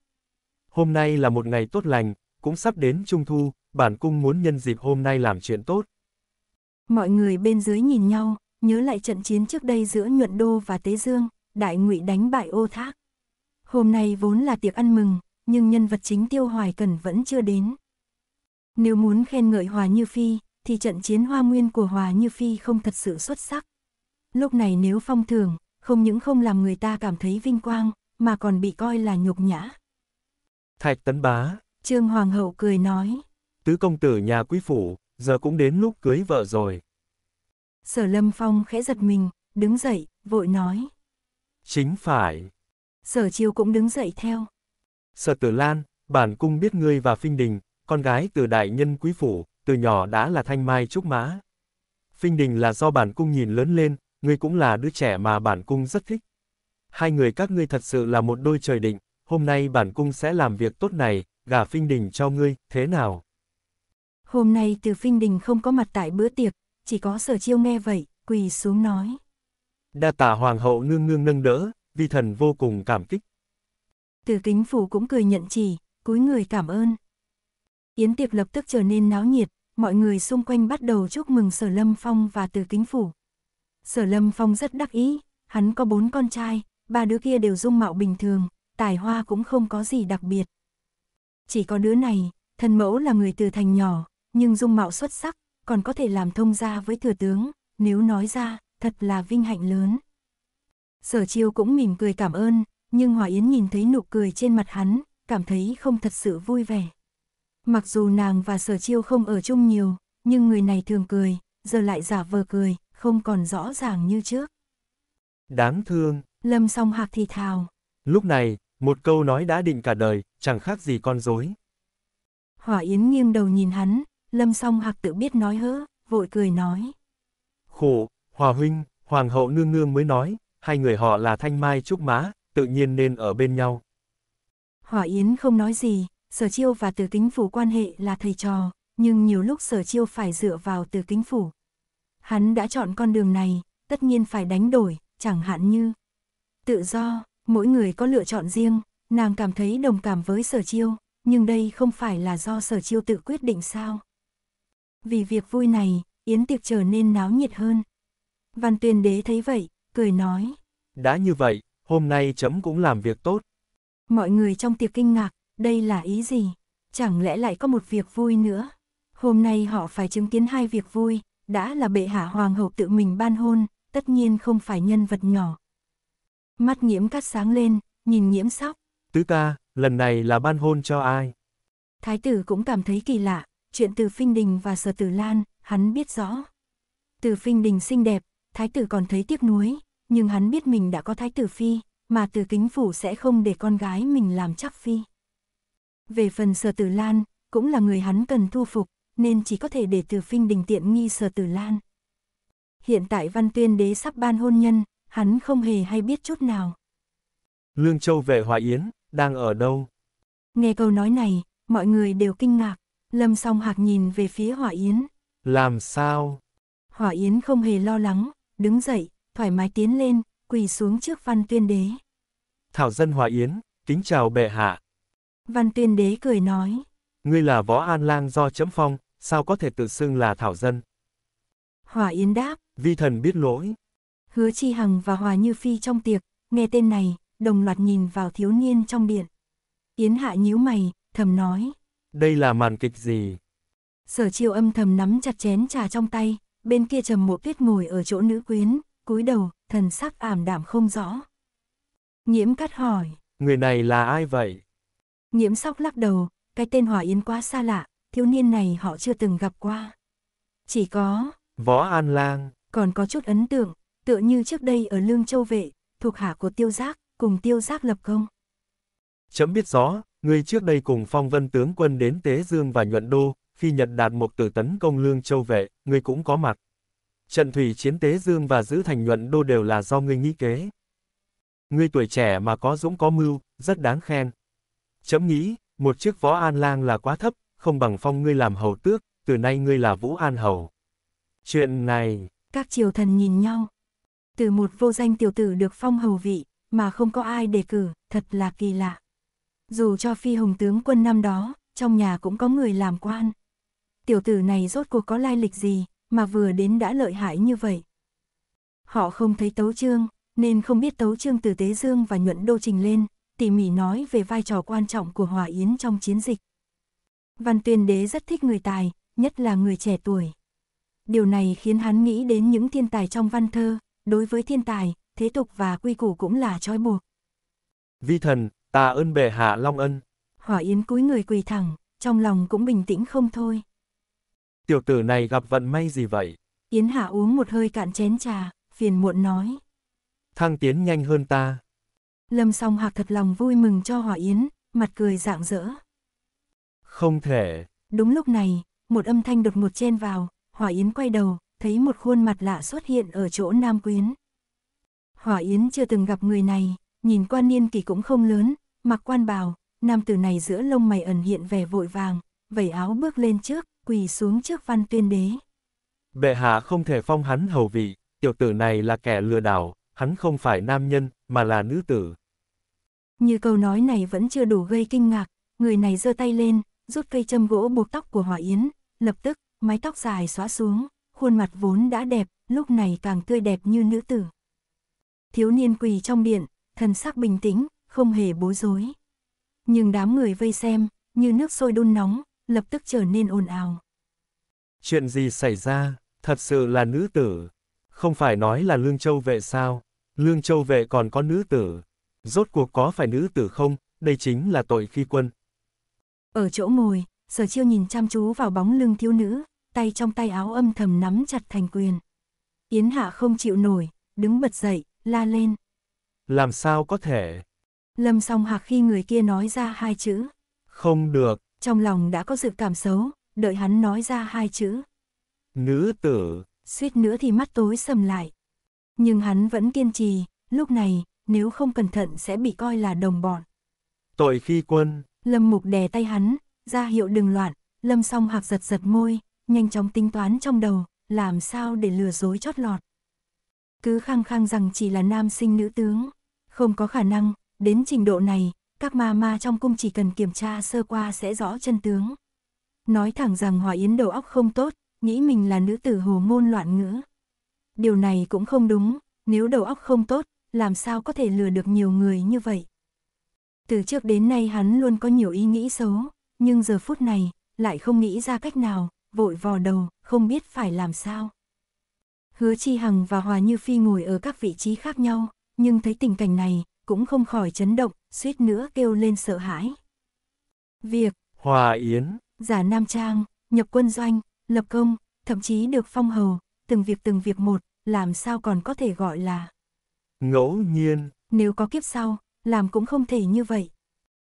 S2: Hôm nay là một ngày tốt lành, cũng sắp đến trung thu, bản cung muốn nhân dịp hôm nay làm chuyện tốt.
S1: Mọi người bên dưới nhìn nhau, nhớ lại trận chiến trước đây giữa Nhuận Đô và Tế Dương, Đại Ngụy đánh bại Ô Thác. Hôm nay vốn là tiệc ăn mừng, nhưng nhân vật chính Tiêu Hoài Cần vẫn chưa đến. Nếu muốn khen ngợi Hòa Như Phi, thì trận chiến hoa nguyên của Hòa Như Phi không thật sự xuất sắc. Lúc này nếu phong thường, không những không làm người ta cảm thấy vinh quang, mà còn bị coi là nhục nhã.
S2: Thạch Tấn Bá
S1: Trương Hoàng hậu cười nói.
S2: Tứ công tử nhà quý phủ, giờ cũng đến lúc cưới vợ rồi.
S1: Sở Lâm Phong khẽ giật mình, đứng dậy, vội nói.
S2: Chính phải.
S1: Sở Chiêu cũng đứng dậy theo.
S2: Sở Tử Lan, bản cung biết ngươi và Phinh Đình, con gái từ đại nhân quý phủ, từ nhỏ đã là thanh mai trúc mã. Phinh Đình là do bản cung nhìn lớn lên, ngươi cũng là đứa trẻ mà bản cung rất thích. Hai người các ngươi thật sự là một đôi trời định, hôm nay bản cung sẽ làm việc tốt này, gả Phinh Đình cho ngươi, thế nào?
S1: Hôm nay từ Phinh Đình không có mặt tại bữa tiệc, chỉ có sở chiêu nghe vậy, quỳ xuống nói.
S2: Đa tạ hoàng hậu nương nương nâng đỡ, vi thần vô cùng cảm kích.
S1: Từ kính phủ cũng cười nhận chỉ, cúi người cảm ơn. Yến tiệc lập tức trở nên náo nhiệt, mọi người xung quanh bắt đầu chúc mừng sở lâm phong và từ kính phủ. Sở lâm phong rất đắc ý, hắn có bốn con trai, ba đứa kia đều dung mạo bình thường, tài hoa cũng không có gì đặc biệt chỉ có đứa này, thân mẫu là người từ thành nhỏ, nhưng dung mạo xuất sắc, còn có thể làm thông gia với thừa tướng, nếu nói ra, thật là vinh hạnh lớn. Sở chiêu cũng mỉm cười cảm ơn, nhưng Hòa Yến nhìn thấy nụ cười trên mặt hắn, cảm thấy không thật sự vui vẻ. Mặc dù nàng và sở chiêu không ở chung nhiều, nhưng người này thường cười, giờ lại giả vờ cười, không còn rõ ràng như trước.
S2: Đáng thương.
S1: Lâm song hạc thì thào.
S2: Lúc này, một câu nói đã định cả đời, chẳng khác gì con dối.
S1: Hỏa Yến nghiêng đầu nhìn hắn, lâm song hạc tự biết nói hỡ, vội cười nói.
S2: Khổ, Hòa Huynh, Hoàng hậu nương nương mới nói, hai người họ là thanh mai trúc má, tự nhiên nên ở bên nhau.
S1: Hỏa Yến không nói gì, sở chiêu và từ kính phủ quan hệ là thầy trò, nhưng nhiều lúc sở chiêu phải dựa vào từ kính phủ. Hắn đã chọn con đường này, tất nhiên phải đánh đổi, chẳng hạn như tự do, mỗi người có lựa chọn riêng, nàng cảm thấy đồng cảm với sở chiêu, nhưng đây không phải là do sở chiêu tự quyết định sao. Vì việc vui này, yến tiệc trở nên náo nhiệt hơn. Văn tuyên đế thấy vậy, cười nói.
S2: Đã như vậy, hôm nay chấm cũng làm việc tốt.
S1: Mọi người trong tiệc kinh ngạc, đây là ý gì? Chẳng lẽ lại có một việc vui nữa? Hôm nay họ phải chứng kiến hai việc vui, đã là bệ hạ hoàng hậu tự mình ban hôn, tất nhiên không phải nhân vật nhỏ, Mắt nhiễm cắt sáng lên, nhìn nhiễm sóc.
S2: Tứ ca, lần này là ban hôn cho ai?
S1: Thái tử cũng cảm thấy kỳ lạ, chuyện từ Phinh Đình và Sở Tử Lan, hắn biết rõ. Từ Phinh Đình xinh đẹp, thái tử còn thấy tiếc nuối, nhưng hắn biết mình đã có thái tử phi, mà từ kính phủ sẽ không để con gái mình làm chắc phi. Về phần Sở Tử Lan, cũng là người hắn cần thu phục, nên chỉ có thể để từ Phinh Đình tiện nghi Sở Tử Lan. Hiện tại Văn Tuyên Đế sắp ban hôn nhân, hắn không hề hay biết chút nào.
S2: Lương Châu về Hòa Yến, đang ở đâu?
S1: Nghe câu nói này, mọi người đều kinh ngạc, Lâm song hạc nhìn về phía Hòa Yến.
S2: Làm sao?
S1: Hòa Yến không hề lo lắng, đứng dậy, thoải mái tiến lên, quỳ xuống trước văn tuyên đế.
S2: Thảo dân Hòa Yến, kính chào bệ hạ.
S1: Văn tuyên đế cười nói.
S2: Ngươi là võ an lang do chấm phong, sao có thể tự xưng là thảo dân?
S1: Hòa Yến đáp.
S2: Vi thần biết lỗi.
S1: Hứa Chi Hằng và Hòa Như Phi trong tiệc, nghe tên này, đồng loạt nhìn vào thiếu niên trong điện. Yến Hạ nhíu mày, thầm nói.
S2: Đây là màn kịch gì?
S1: Sở chiêu âm thầm nắm chặt chén trà trong tay, bên kia trầm mộ tuyết ngồi ở chỗ nữ quyến, cúi đầu, thần sắc ảm đạm không rõ. Nhiễm cắt hỏi.
S2: Người này là ai vậy?
S1: Nhiễm sóc lắc đầu, cái tên Hòa Yến quá xa lạ, thiếu niên này họ chưa từng gặp qua. Chỉ có...
S2: Võ An Lang.
S1: Còn có chút ấn tượng, tựa như trước đây ở Lương Châu Vệ, thuộc hạ của tiêu giác, cùng tiêu giác lập công.
S2: Chấm biết rõ, người trước đây cùng phong vân tướng quân đến Tế Dương và Nhuận Đô, khi Nhật đạt một tử tấn công Lương Châu Vệ, người cũng có mặt. Trận thủy chiến Tế Dương và giữ thành Nhuận Đô đều là do ngươi nghĩ kế. Ngươi tuổi trẻ mà có dũng có mưu, rất đáng khen. Chấm nghĩ, một chiếc võ an lang là quá thấp, không bằng phong ngươi làm hầu tước, từ nay ngươi là vũ an hầu. Chuyện này...
S1: Các triều thần nhìn nhau, từ một vô danh tiểu tử được phong hầu vị, mà không có ai đề cử, thật là kỳ lạ. Dù cho phi hồng tướng quân năm đó, trong nhà cũng có người làm quan. Tiểu tử này rốt cuộc có lai lịch gì, mà vừa đến đã lợi hại như vậy. Họ không thấy tấu trương, nên không biết tấu trương từ Tế Dương và Nhuận Đô trình lên, tỉ mỉ nói về vai trò quan trọng của Hòa Yến trong chiến dịch. Văn tuyên đế rất thích người tài, nhất là người trẻ tuổi. Điều này khiến hắn nghĩ đến những thiên tài trong văn thơ, đối với thiên tài, thế tục và quy củ cũng là trói buộc.
S2: Vi thần, tạ ơn bệ hạ long ân.
S1: Hỏa Yến cúi người quỳ thẳng, trong lòng cũng bình tĩnh không thôi.
S2: Tiểu tử này gặp vận may gì vậy?
S1: Yến Hạ uống một hơi cạn chén trà, phiền muộn nói.
S2: Thăng tiến nhanh hơn ta.
S1: Lâm song hạc thật lòng vui mừng cho Hỏa Yến, mặt cười rạng rỡ.
S2: Không thể.
S1: Đúng lúc này, một âm thanh đột ngột chen vào, Hỏa Yến quay đầu, thấy một khuôn mặt lạ xuất hiện ở chỗ Nam Quyến. Hỏa Yến chưa từng gặp người này, nhìn quan niên kỳ cũng không lớn, mặc quan bào, nam tử này giữa lông mày ẩn hiện vẻ vội vàng, vẩy áo bước lên trước, quỳ xuống trước văn tuyên đế.
S2: Bệ hạ không thể phong hắn hầu vị, tiểu tử này là kẻ lừa đảo, hắn không phải nam nhân, mà là nữ tử.
S1: Như câu nói này vẫn chưa đủ gây kinh ngạc, người này giơ tay lên, rút cây châm gỗ buộc tóc của Hỏa Yến, lập tức, mái tóc dài xóa xuống khuôn mặt vốn đã đẹp, lúc này càng tươi đẹp như nữ tử. Thiếu niên quỳ trong điện, thần sắc bình tĩnh, không hề bối rối. Nhưng đám người vây xem, như nước sôi đun nóng, lập tức trở nên ồn ào.
S2: Chuyện gì xảy ra, thật sự là nữ tử. Không phải nói là Lương Châu Vệ sao, Lương Châu Vệ còn có nữ tử. Rốt cuộc có phải nữ tử không, đây chính là tội khi quân.
S1: Ở chỗ ngồi, sở chiêu nhìn chăm chú vào bóng lưng thiếu nữ, tay trong tay áo âm thầm nắm chặt thành quyền. Yến Hạ không chịu nổi, đứng bật dậy, la lên.
S2: Làm sao có thể?
S1: Lâm song hạc khi người kia nói ra hai chữ.
S2: Không được.
S1: Trong lòng đã có sự cảm xấu, đợi hắn nói ra hai chữ.
S2: Nữ tử.
S1: Suýt nữa thì mắt tối sầm lại. Nhưng hắn vẫn kiên trì, lúc này, nếu không cẩn thận sẽ bị coi là đồng bọn.
S2: Tội khi quân.
S1: Lâm mục đè tay hắn, ra hiệu đừng loạn, lâm song hạc giật giật môi, nhanh chóng tính toán trong đầu, làm sao để lừa dối chót lọt. Cứ khăng khăng rằng chỉ là nam sinh nữ tướng, không có khả năng, đến trình độ này, các ma ma trong cung chỉ cần kiểm tra sơ qua sẽ rõ chân tướng. Nói thẳng rằng Hòa Yến đầu óc không tốt, nghĩ mình là nữ tử hồ ngôn loạn ngữ. Điều này cũng không đúng, nếu đầu óc không tốt, làm sao có thể lừa được nhiều người như vậy. Từ trước đến nay hắn luôn có nhiều ý nghĩ xấu, nhưng giờ phút này, lại không nghĩ ra cách nào, vội vò đầu, không biết phải làm sao. Hứa Chi Hằng và Hòa Như Phi ngồi ở các vị trí khác nhau, nhưng thấy tình cảnh này, cũng không khỏi chấn động, suýt nữa kêu lên sợ hãi. Việc
S2: Hòa Yến,
S1: giả Nam Trang, nhập quân doanh, lập công, thậm chí được phong hầu, từng việc từng việc một, làm sao còn có thể gọi là
S2: ngẫu nhiên.
S1: Nếu có kiếp sau, làm cũng không thể như vậy.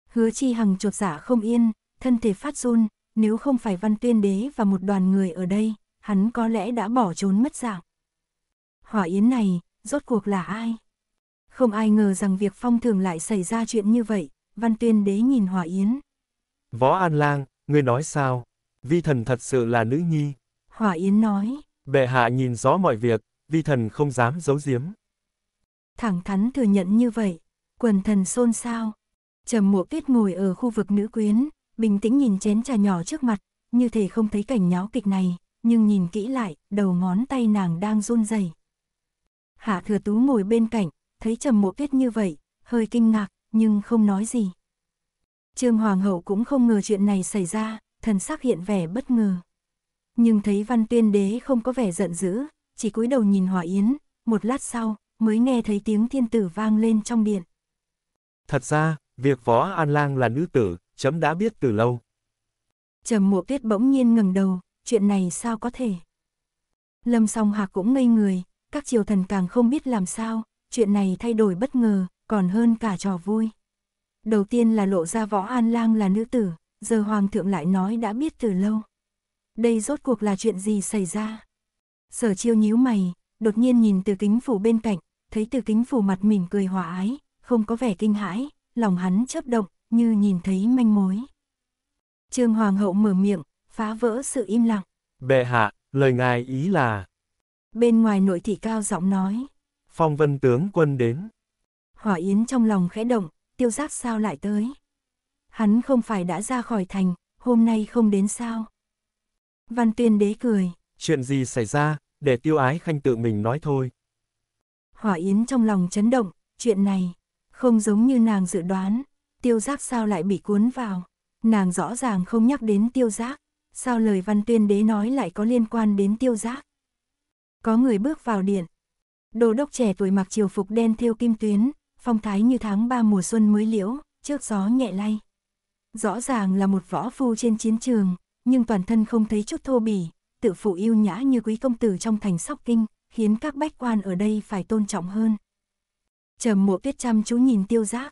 S1: Hứa Chi Hằng chột giả dạ không yên, thân thể phát run, nếu không phải văn tuyên đế và một đoàn người ở đây, hắn có lẽ đã bỏ trốn mất dạng. Hỏa yến này, rốt cuộc là ai? Không ai ngờ rằng việc phong thường lại xảy ra chuyện như vậy, văn tuyên đế nhìn hỏa yến.
S2: Võ An Lang, ngươi nói sao? Vi thần thật sự là nữ nhi.
S1: Hỏa yến nói.
S2: Bệ hạ nhìn rõ mọi việc, vi thần không dám giấu giếm.
S1: Thẳng thắn thừa nhận như vậy, quần thần xôn xao. Trầm mộ tuyết ngồi ở khu vực nữ quyến, bình tĩnh nhìn chén trà nhỏ trước mặt, như thể không thấy cảnh nháo kịch này, nhưng nhìn kỹ lại, đầu ngón tay nàng đang run rẩy. Hạ thừa tú ngồi bên cạnh, thấy trầm mộ tuyết như vậy, hơi kinh ngạc, nhưng không nói gì. Trương Hoàng hậu cũng không ngờ chuyện này xảy ra, thần sắc hiện vẻ bất ngờ. Nhưng thấy văn tuyên đế không có vẻ giận dữ, chỉ cúi đầu nhìn hỏa yến, một lát sau, mới nghe thấy tiếng thiên tử vang lên trong điện.
S2: Thật ra, việc võ An Lang là nữ tử, chấm đã biết từ lâu.
S1: Trầm mộ tuyết bỗng nhiên ngừng đầu, chuyện này sao có thể. Lâm song hạc cũng ngây người, các triều thần càng không biết làm sao, chuyện này thay đổi bất ngờ, còn hơn cả trò vui. Đầu tiên là lộ ra võ an lang là nữ tử, giờ hoàng thượng lại nói đã biết từ lâu. Đây rốt cuộc là chuyện gì xảy ra? Sở chiêu nhíu mày, đột nhiên nhìn từ kính phủ bên cạnh, thấy từ kính phủ mặt mỉm cười hòa ái, không có vẻ kinh hãi, lòng hắn chớp động, như nhìn thấy manh mối. Trương Hoàng hậu mở miệng, phá vỡ sự im lặng.
S2: Bệ hạ, lời ngài ý là...
S1: Bên ngoài nội thị cao giọng nói.
S2: Phong vân tướng quân đến.
S1: Hỏa Yến trong lòng khẽ động, tiêu giác sao lại tới. Hắn không phải đã ra khỏi thành, hôm nay không đến sao. Văn tuyên đế cười.
S2: Chuyện gì xảy ra, để tiêu ái khanh tự mình nói thôi.
S1: Hỏa Yến trong lòng chấn động, chuyện này, không giống như nàng dự đoán, tiêu giác sao lại bị cuốn vào. Nàng rõ ràng không nhắc đến tiêu giác, sao lời văn tuyên đế nói lại có liên quan đến tiêu giác. Có người bước vào điện. Đồ đốc trẻ tuổi mặc chiều phục đen thiêu kim tuyến, phong thái như tháng ba mùa xuân mới liễu, trước gió nhẹ lay. Rõ ràng là một võ phu trên chiến trường, nhưng toàn thân không thấy chút thô bỉ, tự phụ yêu nhã như quý công tử trong thành sóc kinh, khiến các bách quan ở đây phải tôn trọng hơn. Trầm mộ tuyết chăm chú nhìn tiêu giác,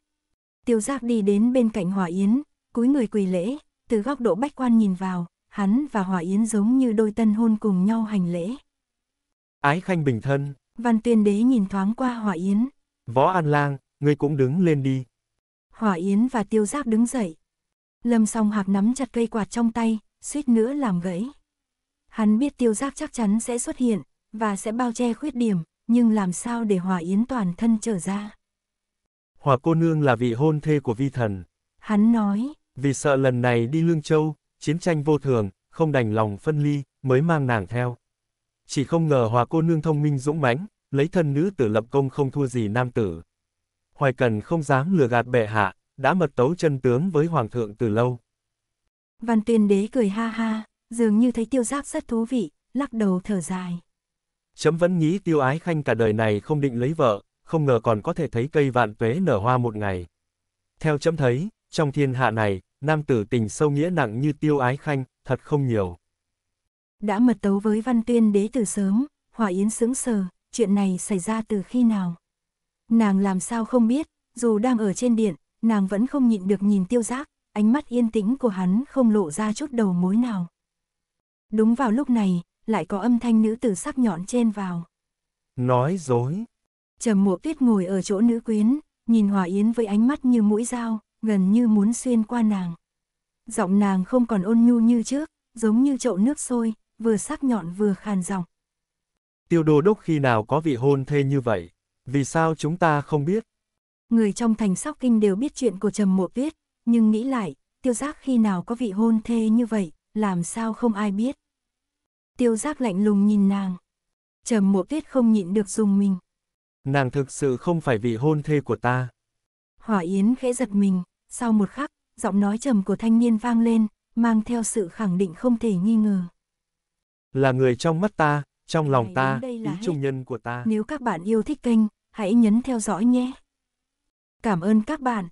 S1: tiêu giác đi đến bên cạnh Hòa Yến, cúi người quỳ lễ, từ góc độ bách quan nhìn vào, hắn và Hòa Yến giống như đôi tân hôn cùng nhau hành lễ.
S2: Ái khanh bình thân.
S1: Văn tuyên đế nhìn thoáng qua Hòa Yến.
S2: Võ An Lang, ngươi cũng đứng lên đi.
S1: Hòa Yến và tiêu giác đứng dậy. Lâm song hạc nắm chặt cây quạt trong tay, suýt nữa làm gãy. Hắn biết tiêu giác chắc chắn sẽ xuất hiện, và sẽ bao che khuyết điểm, nhưng làm sao để Hòa Yến toàn thân trở ra.
S2: Hòa cô nương là vị hôn thê của vi thần.
S1: Hắn nói.
S2: Vì sợ lần này đi Lương Châu, chiến tranh vô thường, không đành lòng phân ly, mới mang nàng theo. Chỉ không ngờ hòa cô nương thông minh dũng mãnh, lấy thân nữ tử lập công không thua gì nam tử. Hoài Cần không dám lừa gạt bệ hạ, đã mật tấu chân tướng với hoàng thượng từ lâu.
S1: Văn tuyên đế cười ha ha, dường như thấy tiêu Giác rất thú vị, lắc đầu thở dài.
S2: Chấm vẫn nghĩ tiêu ái khanh cả đời này không định lấy vợ, không ngờ còn có thể thấy cây vạn tuế nở hoa một ngày. Theo chấm thấy, trong thiên hạ này, nam tử tình sâu nghĩa nặng như tiêu ái khanh, thật không nhiều.
S1: Đã mật tấu với văn tuyên đế từ sớm, hỏa Yến sững sờ, chuyện này xảy ra từ khi nào? Nàng làm sao không biết, dù đang ở trên điện, nàng vẫn không nhịn được nhìn tiêu giác, ánh mắt yên tĩnh của hắn không lộ ra chút đầu mối nào. Đúng vào lúc này, lại có âm thanh nữ tử sắc nhọn trên vào.
S2: Nói dối.
S1: Trầm mộ tuyết ngồi ở chỗ nữ quyến, nhìn Hòa Yến với ánh mắt như mũi dao, gần như muốn xuyên qua nàng. Giọng nàng không còn ôn nhu như trước, giống như chậu nước sôi, vừa sắc nhọn vừa khàn giọng.
S2: Tiêu đô đốc khi nào có vị hôn thê như vậy, vì sao chúng ta không biết?
S1: Người trong thành sóc kinh đều biết chuyện của Trầm Mộ Tuyết, nhưng nghĩ lại, tiêu giác khi nào có vị hôn thê như vậy, làm sao không ai biết. Tiêu giác lạnh lùng nhìn nàng. Trầm Mộ Tuyết không nhịn được dùng mình.
S2: Nàng thực sự không phải vị hôn thê của ta.
S1: Hỏa Yến khẽ giật mình, sau một khắc, giọng nói trầm của thanh niên vang lên, mang theo sự khẳng định không thể nghi ngờ.
S2: Là người trong mắt ta, trong lòng ta, ý trung nhân của ta. Nếu
S1: các bạn yêu thích kênh, hãy nhấn theo dõi nhé. Cảm ơn các bạn.